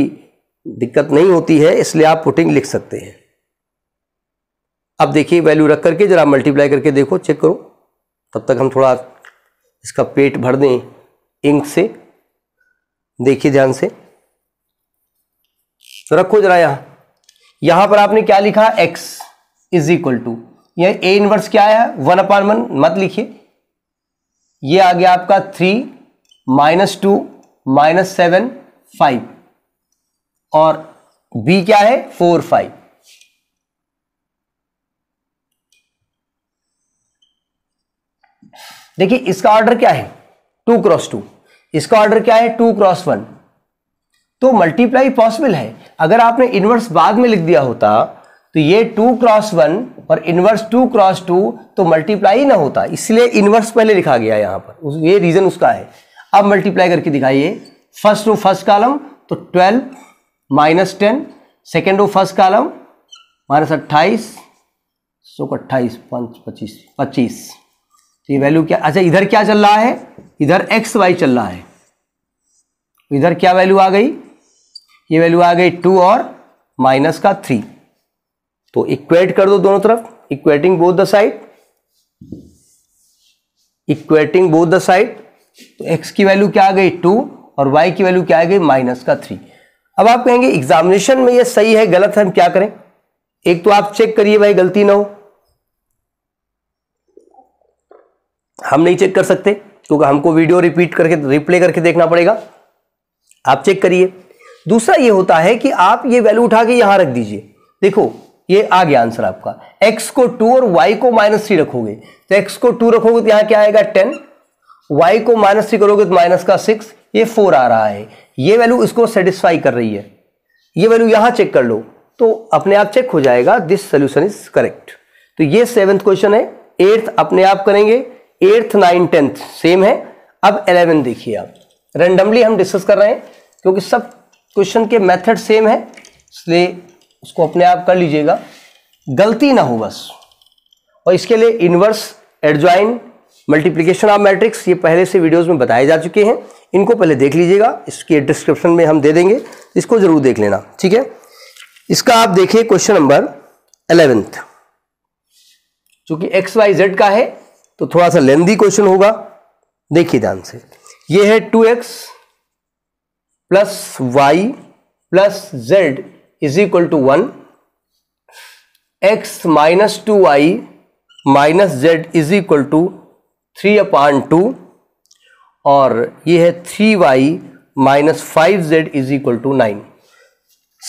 दिक्कत नहीं होती है इसलिए आप पुटिंग लिख सकते हैं अब देखिए वैल्यू रख करके जरा मल्टीप्लाई करके देखो चेक करो तब तक हम थोड़ा इसका पेट भर दें इंक से देखिए ध्यान से तो रखो जरा यहां यहां पर आपने क्या लिखा x इज इक्वल टू यह ए इनवर्स क्या है वन अपान वन मत लिखिए ये आ गया आपका three minus two minus seven five और b क्या है फोर फाइव देखिए इसका ऑर्डर क्या है टू क्रॉस टू इसका ऑर्डर क्या है टू क्रॉस वन तो मल्टीप्लाई पॉसिबल है अगर आपने इन्वर्स बाद में लिख दिया होता तो ये टू क्रॉस वन और इन्वर्स टू क्रॉस टू तो मल्टीप्लाई ना होता इसलिए इन्वर्स पहले लिखा गया यहां पर ये रीजन उसका है अब मल्टीप्लाई करके दिखाइए फर्स्ट टू फर्स्ट कॉलम तो twelve minus ten second two first column minus अट्ठाईस सौ अट्ठाईस पाँच पच्चीस पच्चीस तो ये वैल्यू क्या अच्छा इधर क्या चल रहा है इधर एक्स वाई चल रहा है तो इधर क्या वैल्यू आ गई ये वैल्यू आ गई टू और माइनस का थ्री तो इक्वेट कर दो दोनों तरफ equating both the side equating both the side तो एक्स की वैल्यू क्या आ गई टू और वाई की वैल्यू क्या आ गई माइनस का थ्री अब आप कहेंगे एग्जामिनेशन में ये सही है गलत है हम क्या करें एक तो आप चेक करिए भाई गलती ना हो हम नहीं चेक कर सकते क्योंकि हमको वीडियो रिपीट करके रिप्ले करके देखना पड़ेगा आप चेक करिए दूसरा ये होता है कि आप ये वैल्यू उठा के यहां रख दीजिए देखो ये आ गया आंसर आपका x को 2 और y को माइनस थ्री रखोगे तो x को 2 रखोगे तो यहां क्या आएगा टेन y को माइनस थ्री करोगे तो माइनस का सिक्स ये फोर आ रहा है ये वैल्यू इसको सेटिस्फाई कर रही है ये वैल्यू यहां चेक कर लो तो अपने आप चेक हो जाएगा दिस सोल्यूशन इज करेक्ट तो ये सेवेंथ क्वेश्चन है एट्थ अपने आप करेंगे एट्थ नाइन टेंथ सेम है अब एलेवेंथ देखिए आप रेंडमली हम डिस्कस कर रहे हैं क्योंकि सब क्वेश्चन के मेथड सेम है इसलिए उसको अपने आप कर लीजिएगा गलती ना हो बस और इसके लिए inverse adjoint multiplication of matrix ये पहले से वीडियोस में बताए जा चुके हैं इनको पहले देख लीजिएगा इसके डिस्क्रिप्शन में हम दे देंगे इसको ज़रूर देख लेना ठीक है इसका आप देखिए क्वेश्चन नंबर अलेवेंथ चूंकि एक्स वाई जेड का है तो थोड़ा सा लेंदी क्वेश्चन होगा देखिए ध्यान से ये है two x plus Y plus Z is equal to one x minus two y minus z is equal to three upon two और ये है three y minus five z is equal to nine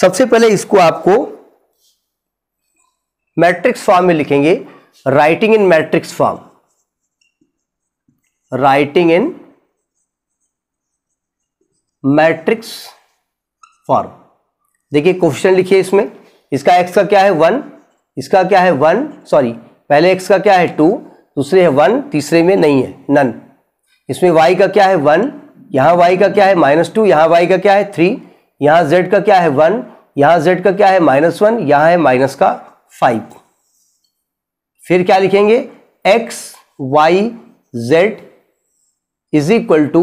सबसे पहले इसको आपको मैट्रिक्स फॉर्म में लिखेंगे writing in matrix form writing in matrix form देखिए क्वेश्चन लिखिए इसमें इसका एक्स का क्या है वन इसका क्या है वन सॉरी पहले एक्स का क्या है टू दूसरे है वन तीसरे में नहीं है नन इसमें वाई का क्या है वन यहाँ वाई का क्या है माइनस टू यहाँ वाई का क्या है थ्री यहाँ जेड का क्या है वन यहाँ जेड का क्या है माइनस वन यहाँ है माइनस का फाइव फिर क्या लिखेंगे x Y Z is equal to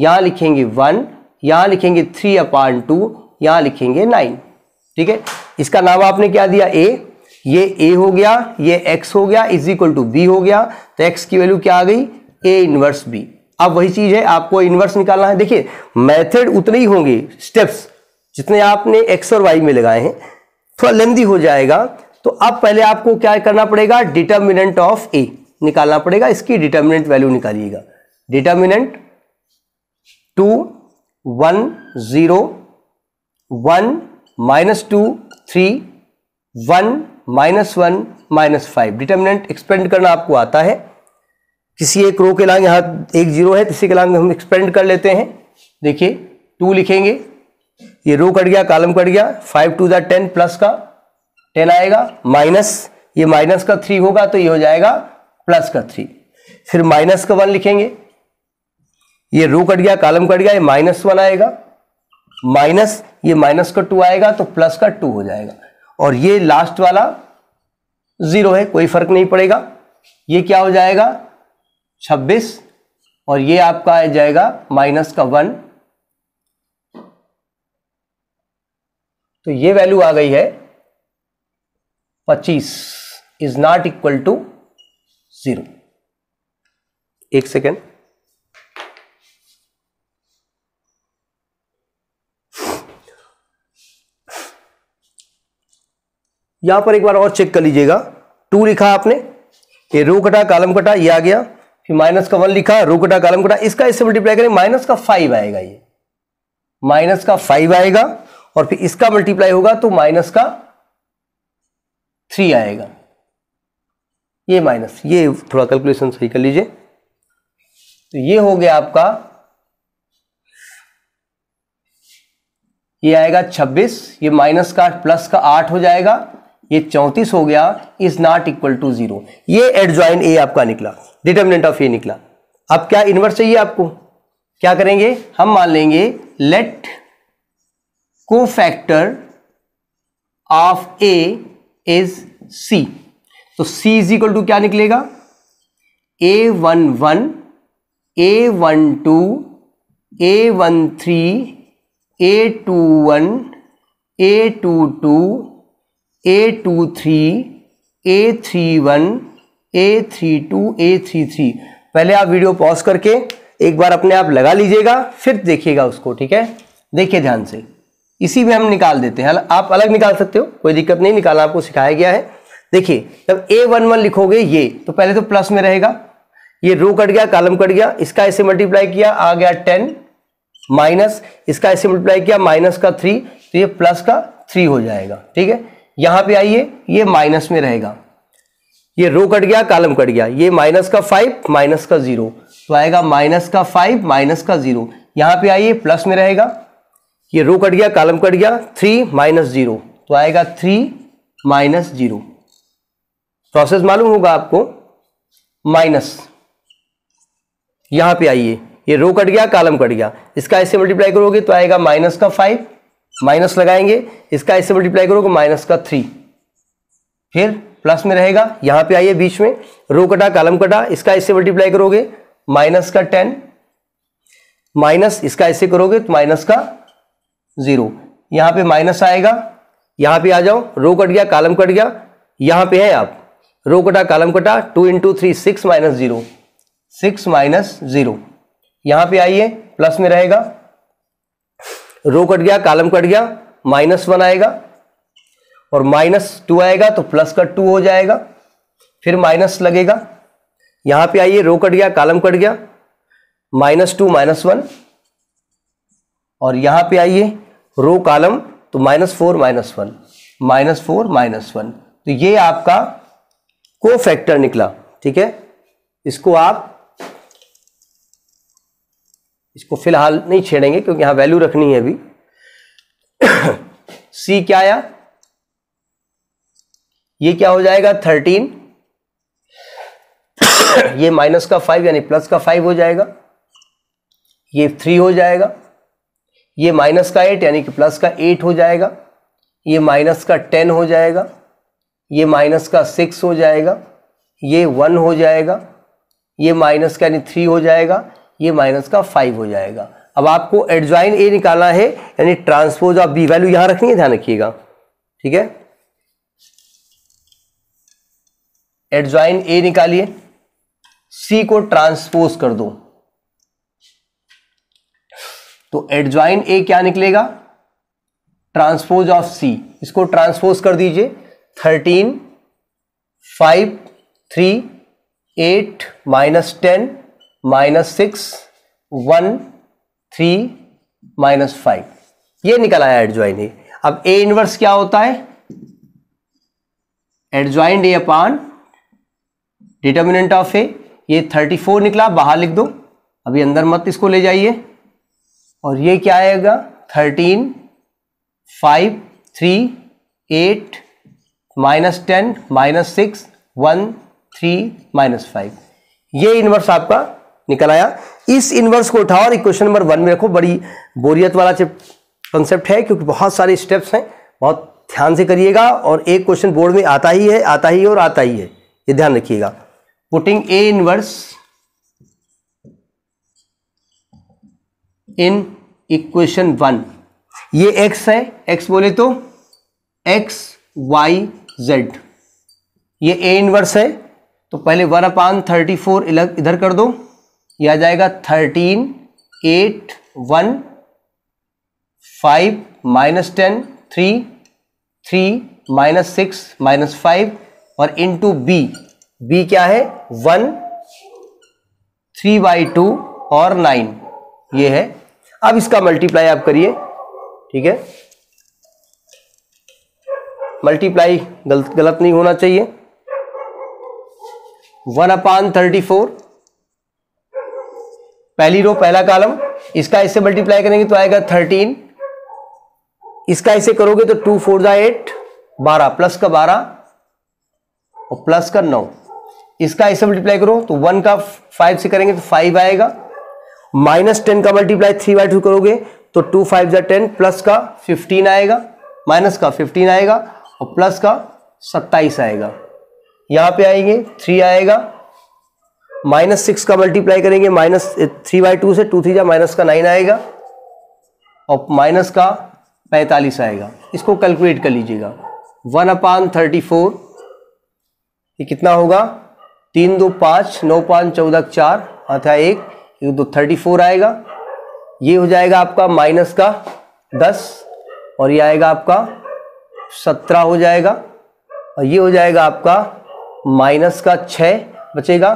यहां लिखेंगे वन यहां लिखेंगे थ्री अपान टू यहां लिखेंगे नाइन ठीक है इसका नाम आपने क्या दिया ए ये ए हो गया ये एक्स हो गया इज इक्वल टू बी हो गया तो एक्स की वैल्यू क्या आ गई ए इनवर्स बी अब वही चीज़ है आपको इनवर्स निकालना है देखिए मेथड उतने ही होंगे स्टेप्स जितने आपने एक्स और वाई में लगाए हैं थोड़ा लेंदी हो जाएगा तो अब पहले आपको क्या करना पड़ेगा डिटर्मिनेंट ऑफ ए निकालना पड़ेगा इसकी डिटर्मिनेंट वैल्यू निकालिएगा determinant two one zero one minus two three one minus one minus five determinant expand करना आपको आता है किसी एक रो के लांग यहाँ एक जीरो है किसी के लांग हम एक्सपेंड कर लेते हैं देखिए टू लिखेंगे ये रो कट गया कॉलम कट गया five two that ten plus का टेन आएगा माइनस ये माइनस का थ्री होगा तो ये हो जाएगा प्लस का थ्री फिर माइनस का वन लिखेंगे ये रू कट गया कालम कट गया ये माइनस वन आएगा माइनस ये माइनस का टू आएगा तो प्लस का टू हो जाएगा और ये लास्ट वाला जीरो है कोई फर्क नहीं पड़ेगा ये क्या हो जाएगा छब्बीस और ये आपका आ जाएगा माइनस का वन तो ये वैल्यू आ गई है पच्चीस is not equal to zero एक सेकेंड यहां पर एक बार और चेक कर लीजिएगा टू लिखा आपने ये रो कटा कालम कटा ये आ गया फिर माइनस का वन लिखा रो कटा कालम कटा इसका इससे मल्टीप्लाई करें माइनस का फाइव आएगा ये माइनस का फाइव आएगा और फिर इसका मल्टीप्लाई होगा तो माइनस का थ्री आएगा ये माइनस ये थोड़ा कैलकुलेशन सही कर लीजिए तो ये हो गया आपका ये आएगा 26 ये माइनस का प्लस का 8 हो जाएगा ये चौंतीस हो गया is not equal to zero adjoint A आपका निकला डिटर्मिनेंट ऑफ ए निकला अब क्या इनवर्स चाहिए आपको क्या करेंगे हम मान लेंगे लेट को factor of A is C तो सी इज इक्वल टू क्या निकलेगा A one one A one two A one three A two one A two two A two three A three one A three two A three three पहले आप वीडियो पॉज करके एक बार अपने आप लगा लीजिएगा फिर देखिएगा उसको ठीक है देखिए ध्यान से इसी में हम निकाल देते हैं आप अलग निकाल सकते हो कोई दिक्कत नहीं निकालना आपको सिखाया गया है देखिए जब ए वन वन लिखोगे ये तो पहले तो प्लस में रहेगा ये रो कट गया कालम कट गया इसका ऐसे मल्टीप्लाई किया आ गया टेन माइनस इसका ऐसे मल्टीप्लाई किया माइनस का थ्री तो ये प्लस का थ्री हो जाएगा ठीक है यहां पे आइए ये माइनस में रहेगा ये रो कट गया कालम कट गया ये माइनस का फाइव माइनस का जीरो तो आएगा माइनस का फाइव माइनस का जीरो यहां पे आइए प्लस में रहेगा ये रो कट गया कालम कट गया थ्री माइनस जीरो तो आएगा थ्री माइनस जीरो प्रोसेस मालूम होगा आपको माइनस यहां पे आइए ये रो कट गया कालम कट गया इसका ऐसे मल्टीप्लाई करोगे तो आएगा माइनस का फाइव माइनस लगाएंगे इसका इससे मल्टीप्लाई करोगे माइनस का थ्री फिर प्लस में रहेगा यहां पे आइए बीच में रो कटा कालम कटा इसका इससे मल्टीप्लाई करोगे माइनस का टेन माइनस इसका इससे करोगे तो माइनस का जीरो यहां पे माइनस आएगा यहां पे आ जाओ रो कट गया कालम कट गया यहां पे है आप रो कटा कालम कटा two into three six minus zero six minus zero यहां पे आइए प्लस में रहेगा रो कट गया कालम कट गया माइनस वन आएगा और माइनस टू आएगा तो प्लस का टू हो जाएगा फिर माइनस लगेगा यहां पे आइए रो कट गया कालम कट गया माइनस टू माइनस वन और यहां पे आइए रो कालम तो minus four minus one minus four minus one तो ये आपका को फैक्टर निकला ठीक है इसको आप इसको फिलहाल नहीं छेड़ेंगे क्योंकि यहाँ वैल्यू रखनी है अभी सी [COUGHS] क्या आया ये क्या हो जाएगा थर्टीन [COUGHS] ये माइनस का फाइव यानी प्लस का फाइव हो जाएगा ये थ्री हो जाएगा ये माइनस का एट यानी कि प्लस का एट हो जाएगा ये माइनस का टेन हो जाएगा ये माइनस का सिक्स हो जाएगा ये वन हो जाएगा ये माइनस का यानी थ्री हो जाएगा ये माइनस का फाइव हो जाएगा अब आपको एडजॉइन ए निकालना है यानी ट्रांसपोज ऑफ बी वैल्यू यहां रखनी है ध्यान रखिएगा ठीक है एडजॉइन ए निकालिए सी को ट्रांसपोज कर दो तो एडजॉइन ए क्या निकलेगा ट्रांसपोज ऑफ सी इसको ट्रांसपोज कर दीजिए thirteen five three eight minus ten minus six one three minus five ये निकल आया एडजॉइन ए अब ए इनवर्स क्या होता है एडजॉइंड ए अपान डिटर्मिनेंट ऑफ ए ये थर्टी फोर निकला बाहर लिख दो अभी अंदर मत इसको ले जाइए और ये क्या आएगा thirteen five three eight minus ten minus six one three minus five ये इनवर्स आपका निकल आया इस इन्वर्स को उठाओ और इक्वेशन नंबर वन में रखो बड़ी बोरियत वाला कंसेप्ट है क्योंकि बहुत सारे स्टेप्स हैं बहुत ध्यान से करिएगा और एक क्वेश्चन बोर्ड में आता ही है आता ही है और आता ही है ये ध्यान रखिएगा putting A inverse in equation one ये एक्स है एक्स बोले तो एक्स वाई जेड ये ए इनवर्स है तो पहले वन अपान थर्टी फोर इधर कर दो यह आ जाएगा thirteen eight one five minus ten three three minus six minus five और इंटू बी बी क्या है वन थ्री बाई टू और नाइन ये है अब इसका मल्टीप्लाई आप करिए ठीक है मल्टीप्लाई गलत गलत नहीं होना चाहिए वन अपान थर्टी फोर पहली रो पहला कॉलम इसका इससे मल्टीप्लाई करेंगे तो आएगा थर्टीन इसका इसे करोगे तो टू फोर जा एट बारह प्लस का बारह और प्लस का नौ इसका इसे मल्टीप्लाई करो तो वन का फाइव से करेंगे तो फाइव आएगा माइनस टेन का मल्टीप्लाई थ्री बाई टू करोगे तो टू फाइव जा टेन प्लस का फिफ्टीन आएगा माइनस का फिफ्टीन आएगा और प्लस का सत्ताईस आएगा यहां पे आएंगे थ्री आएगा माइनस सिक्स का मल्टीप्लाई करेंगे माइनस थ्री बाई टू से टू थ्री जा माइनस का नाइन आएगा और माइनस का पैंतालीस आएगा इसको कैलकुलेट कर लीजिएगा वन अपान थर्टी फोर ये कितना होगा तीन दो पाँच नौ पाँच चौदह चार अथा एक एक दो थर्टी फोर आएगा ये हो जाएगा आपका माइनस का दस और ये आएगा आपका सत्रह हो जाएगा और ये हो जाएगा आपका माइनस का छः बचेगा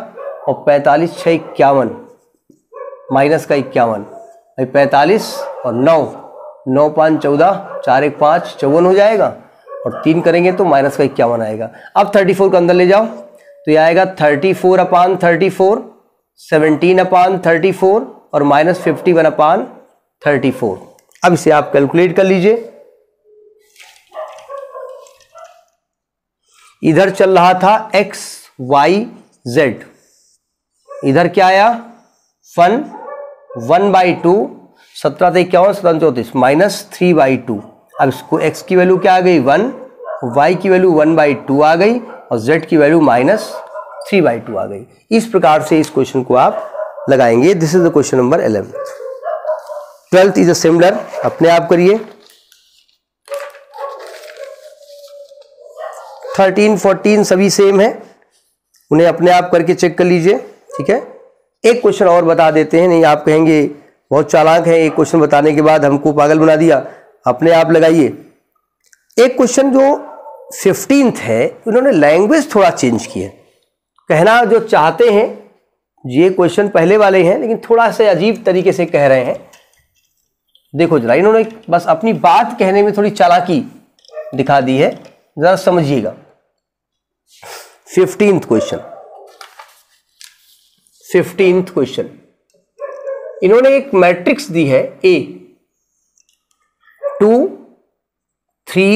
और पैंतालीस छः इक्यावन माइनस का इक्यावन भाई पैंतालीस और नौ नौ पाँच चौदह चार एक पाँच चौवन हो जाएगा और तीन करेंगे तो माइनस का इक्यावन आएगा अब थर्टी फोर का अंदर ले जाओ तो ये आएगा thirty four upon thirty four seventeen upon thirty four और minus fifty one upon thirty four अब इसे आप कैलकुलेट कर लीजिए इधर चल रहा था एक्स वाई जेड इधर क्या आया फन वन बाई टू सत्रह से इक्यावन सत्रह चौंतीस माइनस थ्री बाई टू अब इसको एक्स की वैल्यू क्या आ गई वन वाई की वैल्यू वन बाई टू आ गई और जेड की value minus three by two आ गई इस प्रकार से इस क्वेश्चन को आप लगाएंगे this is the question number eleven twelfth is a similar अपने आप करिए थर्टीन फोर्टीन सभी सेम है उन्हें अपने आप करके चेक कर लीजिए ठीक है एक क्वेश्चन और बता देते हैं नहीं आप कहेंगे बहुत चालाक है एक क्वेश्चन बताने के बाद हमको पागल बना दिया अपने आप लगाइए एक क्वेश्चन जो फिफ्टींथ है उन्होंने लैंग्वेज थोड़ा चेंज किया कहना जो चाहते हैं ये क्वेश्चन पहले वाले हैं लेकिन थोड़ा सा अजीब तरीके से कह रहे हैं देखो जरा इन्होंने बस अपनी बात कहने में थोड़ी चालाकी दिखा दी है ज़रा समझिएगा फिफ्टींथ क्वेश्चन फिफ्टीन क्वेश्चन इन्होंने एक मैट्रिक्स दी है A two three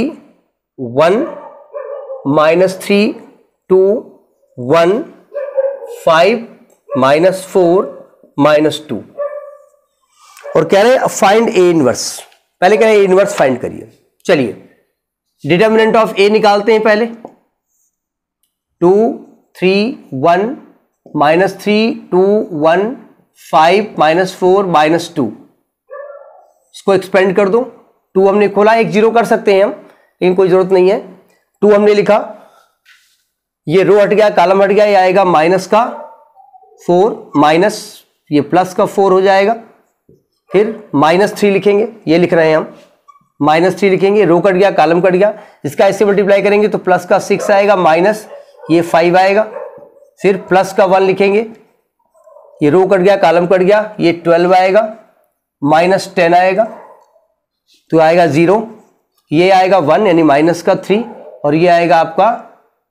one minus three two one five minus four minus two और कह रहे हैं फाइंड ए इनवर्स पहले कह रहे हैं इनवर्स फाइंड करिए चलिए डिटर्मिनेंट ऑफ ए निकालते हैं पहले two three one minus three two one five minus four minus two इसको एक्सपेंड कर दो टू हमने खोला एक जीरो कर सकते हैं हम लेकिन कोई जरूरत नहीं है टू हमने लिखा ये रो हट गया कालम हट गया ये आएगा माइनस का फोर माइनस ये प्लस का फोर हो जाएगा फिर माइनस थ्री लिखेंगे ये लिख रहे हैं हम माइनस थ्री लिखेंगे रो कट गया कालम कट गया इसका ऐसे मल्टीप्लाई करेंगे तो प्लस का सिक्स आएगा माइनस ये फाइव आएगा सिर्फ प्लस का वन लिखेंगे ये रो कट गया कालम कट गया ये ट्वेल्व आएगा माइनस टेन आएगा तो आएगा ज़ीरो ये आएगा वन यानी माइनस का थ्री और ये आएगा आपका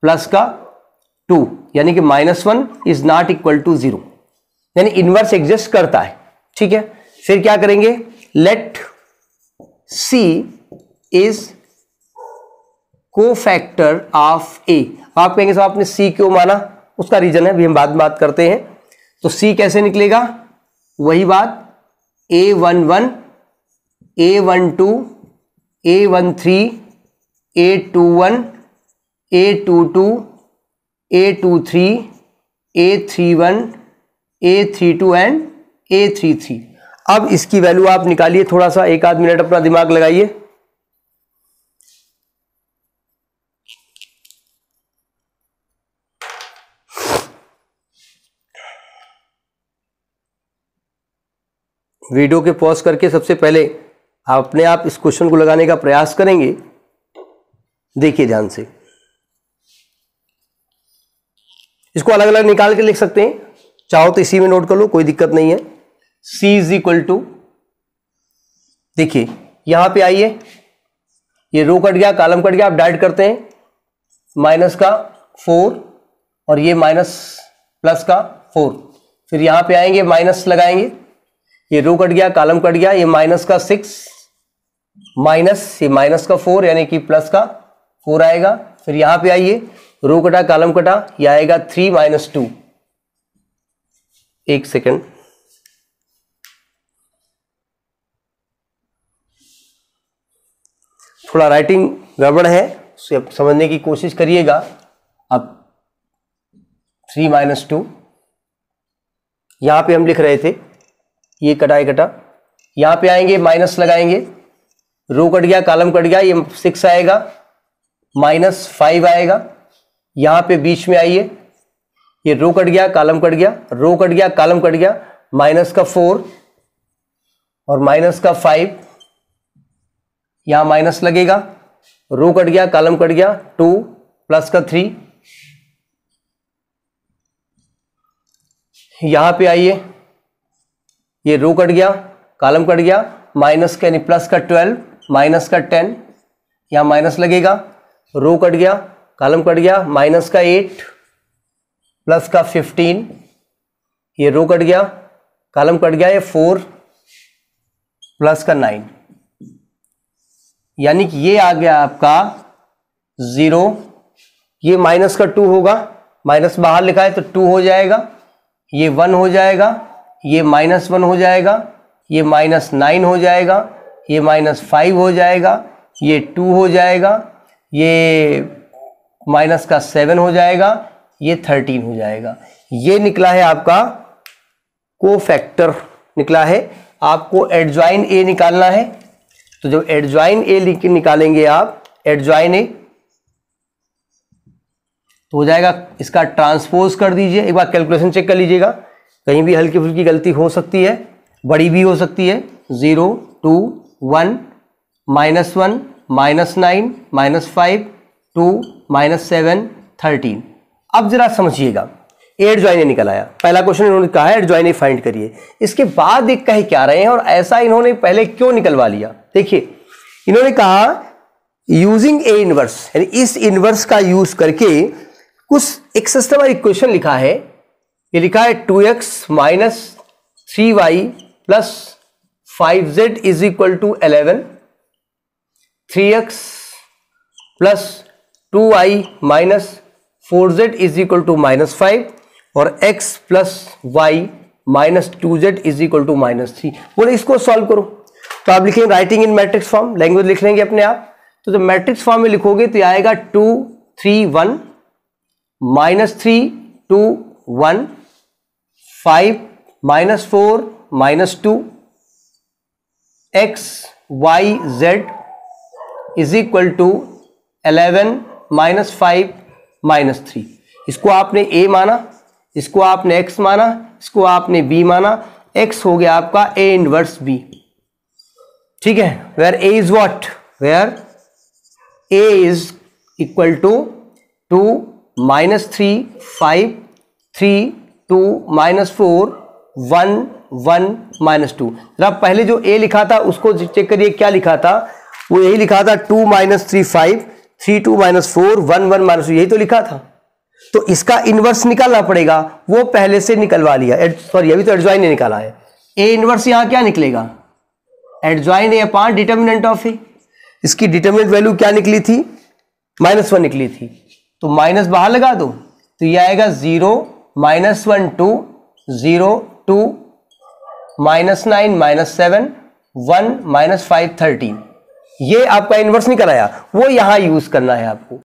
प्लस का टू यानी कि minus one is not equal to zero यानी इन्वर्स एग्जिस्ट करता है ठीक है फिर क्या करेंगे लेट सी इज को फैक्टर ऑफ ए आप कहेंगे सर आपने सी क्यों माना उसका रीजन है अभी हम बाद में बात करते हैं तो सी कैसे निकलेगा वही बात A one one A one two A one three A two one A two two A two three A three one A three two and A three three अब इसकी वैल्यू आप निकालिए थोड़ा सा एक आध मिनट अपना दिमाग लगाइए वीडियो के पॉज करके सबसे पहले आप अपने आप इस क्वेश्चन को लगाने का प्रयास करेंगे देखिए ध्यान से इसको अलग अलग निकाल के लिख सकते हैं चाहो तो इसी में नोट कर लो कोई दिक्कत नहीं है सी इज इक्वल टू देखिए यहां पे आइए ये रो कट गया कालम कट गया आप डाइड करते हैं माइनस का फोर और ये माइनस प्लस का फोर फिर यहां पे आएंगे माइनस लगाएंगे ये रो कट गया कालम कट गया ये माइनस का सिक्स माइनस ये माइनस का फोर यानी कि प्लस का फोर आएगा फिर यहां पे आइए रो कटा कालम कटा ये आएगा थ्री माइनस टू एक सेकेंड थोड़ा राइटिंग गड़बड़ है समझने की कोशिश करिएगा अब थ्री माइनस टू यहां पे हम लिख रहे थे ये कटाए कटा यहाँ पे आएंगे माइनस लगाएंगे रो कट गया कालम कट गया ये सिक्स आएगा माइनस फाइव आएगा यहाँ पे बीच में आइए ये रो कट गया कालम कट गया रो कट गया कालम कट गया माइनस का फोर और माइनस का फाइव यहाँ माइनस लगेगा रो कट गया कालम कट गया टू प्लस का थ्री यहाँ पे आइए ये रो कट गया कालम कट गया माइनस का यानी प्लस का ट्वेल्व माइनस का टेन यहाँ माइनस लगेगा रो कट गया कालम कट गया माइनस का एट प्लस का फिफ्टीन ये रो कट गया कालम कट गया ये फोर प्लस का नाइन यानी कि ये आ गया आपका ज़ीरो ये माइनस का टू होगा माइनस बाहर लिखा है तो टू हो जाएगा ये वन हो जाएगा ये माइनस वन हो जाएगा ये माइनस नाइन हो जाएगा ये माइनस फाइव हो जाएगा ये टू हो जाएगा ये माइनस का सेवन हो जाएगा ये थर्टीन हो जाएगा ये निकला है आपका को फैक्टर निकला है आपको एडजॉइन ए निकालना है तो जब एडजॉइन ए निकालेंगे आप एडजॉइन ए तो हो जाएगा इसका ट्रांसपोज कर दीजिए एक बार कैलकुलेशन चेक कर लीजिएगा कहीं भी हल्की फुल्की गलती हो सकती है बड़ी भी हो सकती है zero two one minus one minus nine minus five two minus seven thirteen अब ज़रा समझिएगा एड ज्वाइन निकल आया पहला क्वेश्चन इन्होंने कहा है एड ज्वाइन फाइंड करिए इसके बाद एक कह क्या रहे हैं और ऐसा इन्होंने पहले क्यों निकलवा लिया देखिए इन्होंने कहा यूजिंग ए इनवर्स यानी इस इनवर्स का यूज करके कुछ एक सिस्टम इक्वेशन लिखा है ये लिखा है two x minus three Y plus five z is equal to eleven three x plus two y minus four z is equal to minus five और x plus y minus two Z is equal to minus three बोले इसको सॉल्व करो तो आप लिखेंगे writing in matrix form language लिख लेंगे अपने आप तो जब मैट्रिक्स फॉर्म में लिखोगे तो आएगा two three one minus three two one five minus four minus two x Y Z is equal to eleven minus five minus three इसको आपने ए माना इसको आपने एक्स माना इसको आपने बी माना एक्स हो गया आपका ए इनवर्स बी ठीक है where A is what where A is equal to two minus three five three two minus four one one minus two जरा पहले जो ए लिखा था उसको चेक करिए क्या लिखा था वो यही लिखा था two minus three five three two minus four one one minus two यही तो लिखा था तो इसका इन्वर्स निकालना पड़ेगा वो पहले से निकलवा लिया सॉरी अभी तो एडजॉइन ने निकाला है ए इन्वर्स यहाँ क्या निकलेगा adjoint A upon determinant of A इसकी डिटर्मिनेंट वैल्यू क्या निकली थी माइनस वन निकली थी तो माइनस बाहर लगा दो तो ये आएगा zero minus one two zero two minus nine minus seven one minus five thirteen ये आपका इन्वर्स निकल आया वो यहां यूज़ करना है आपको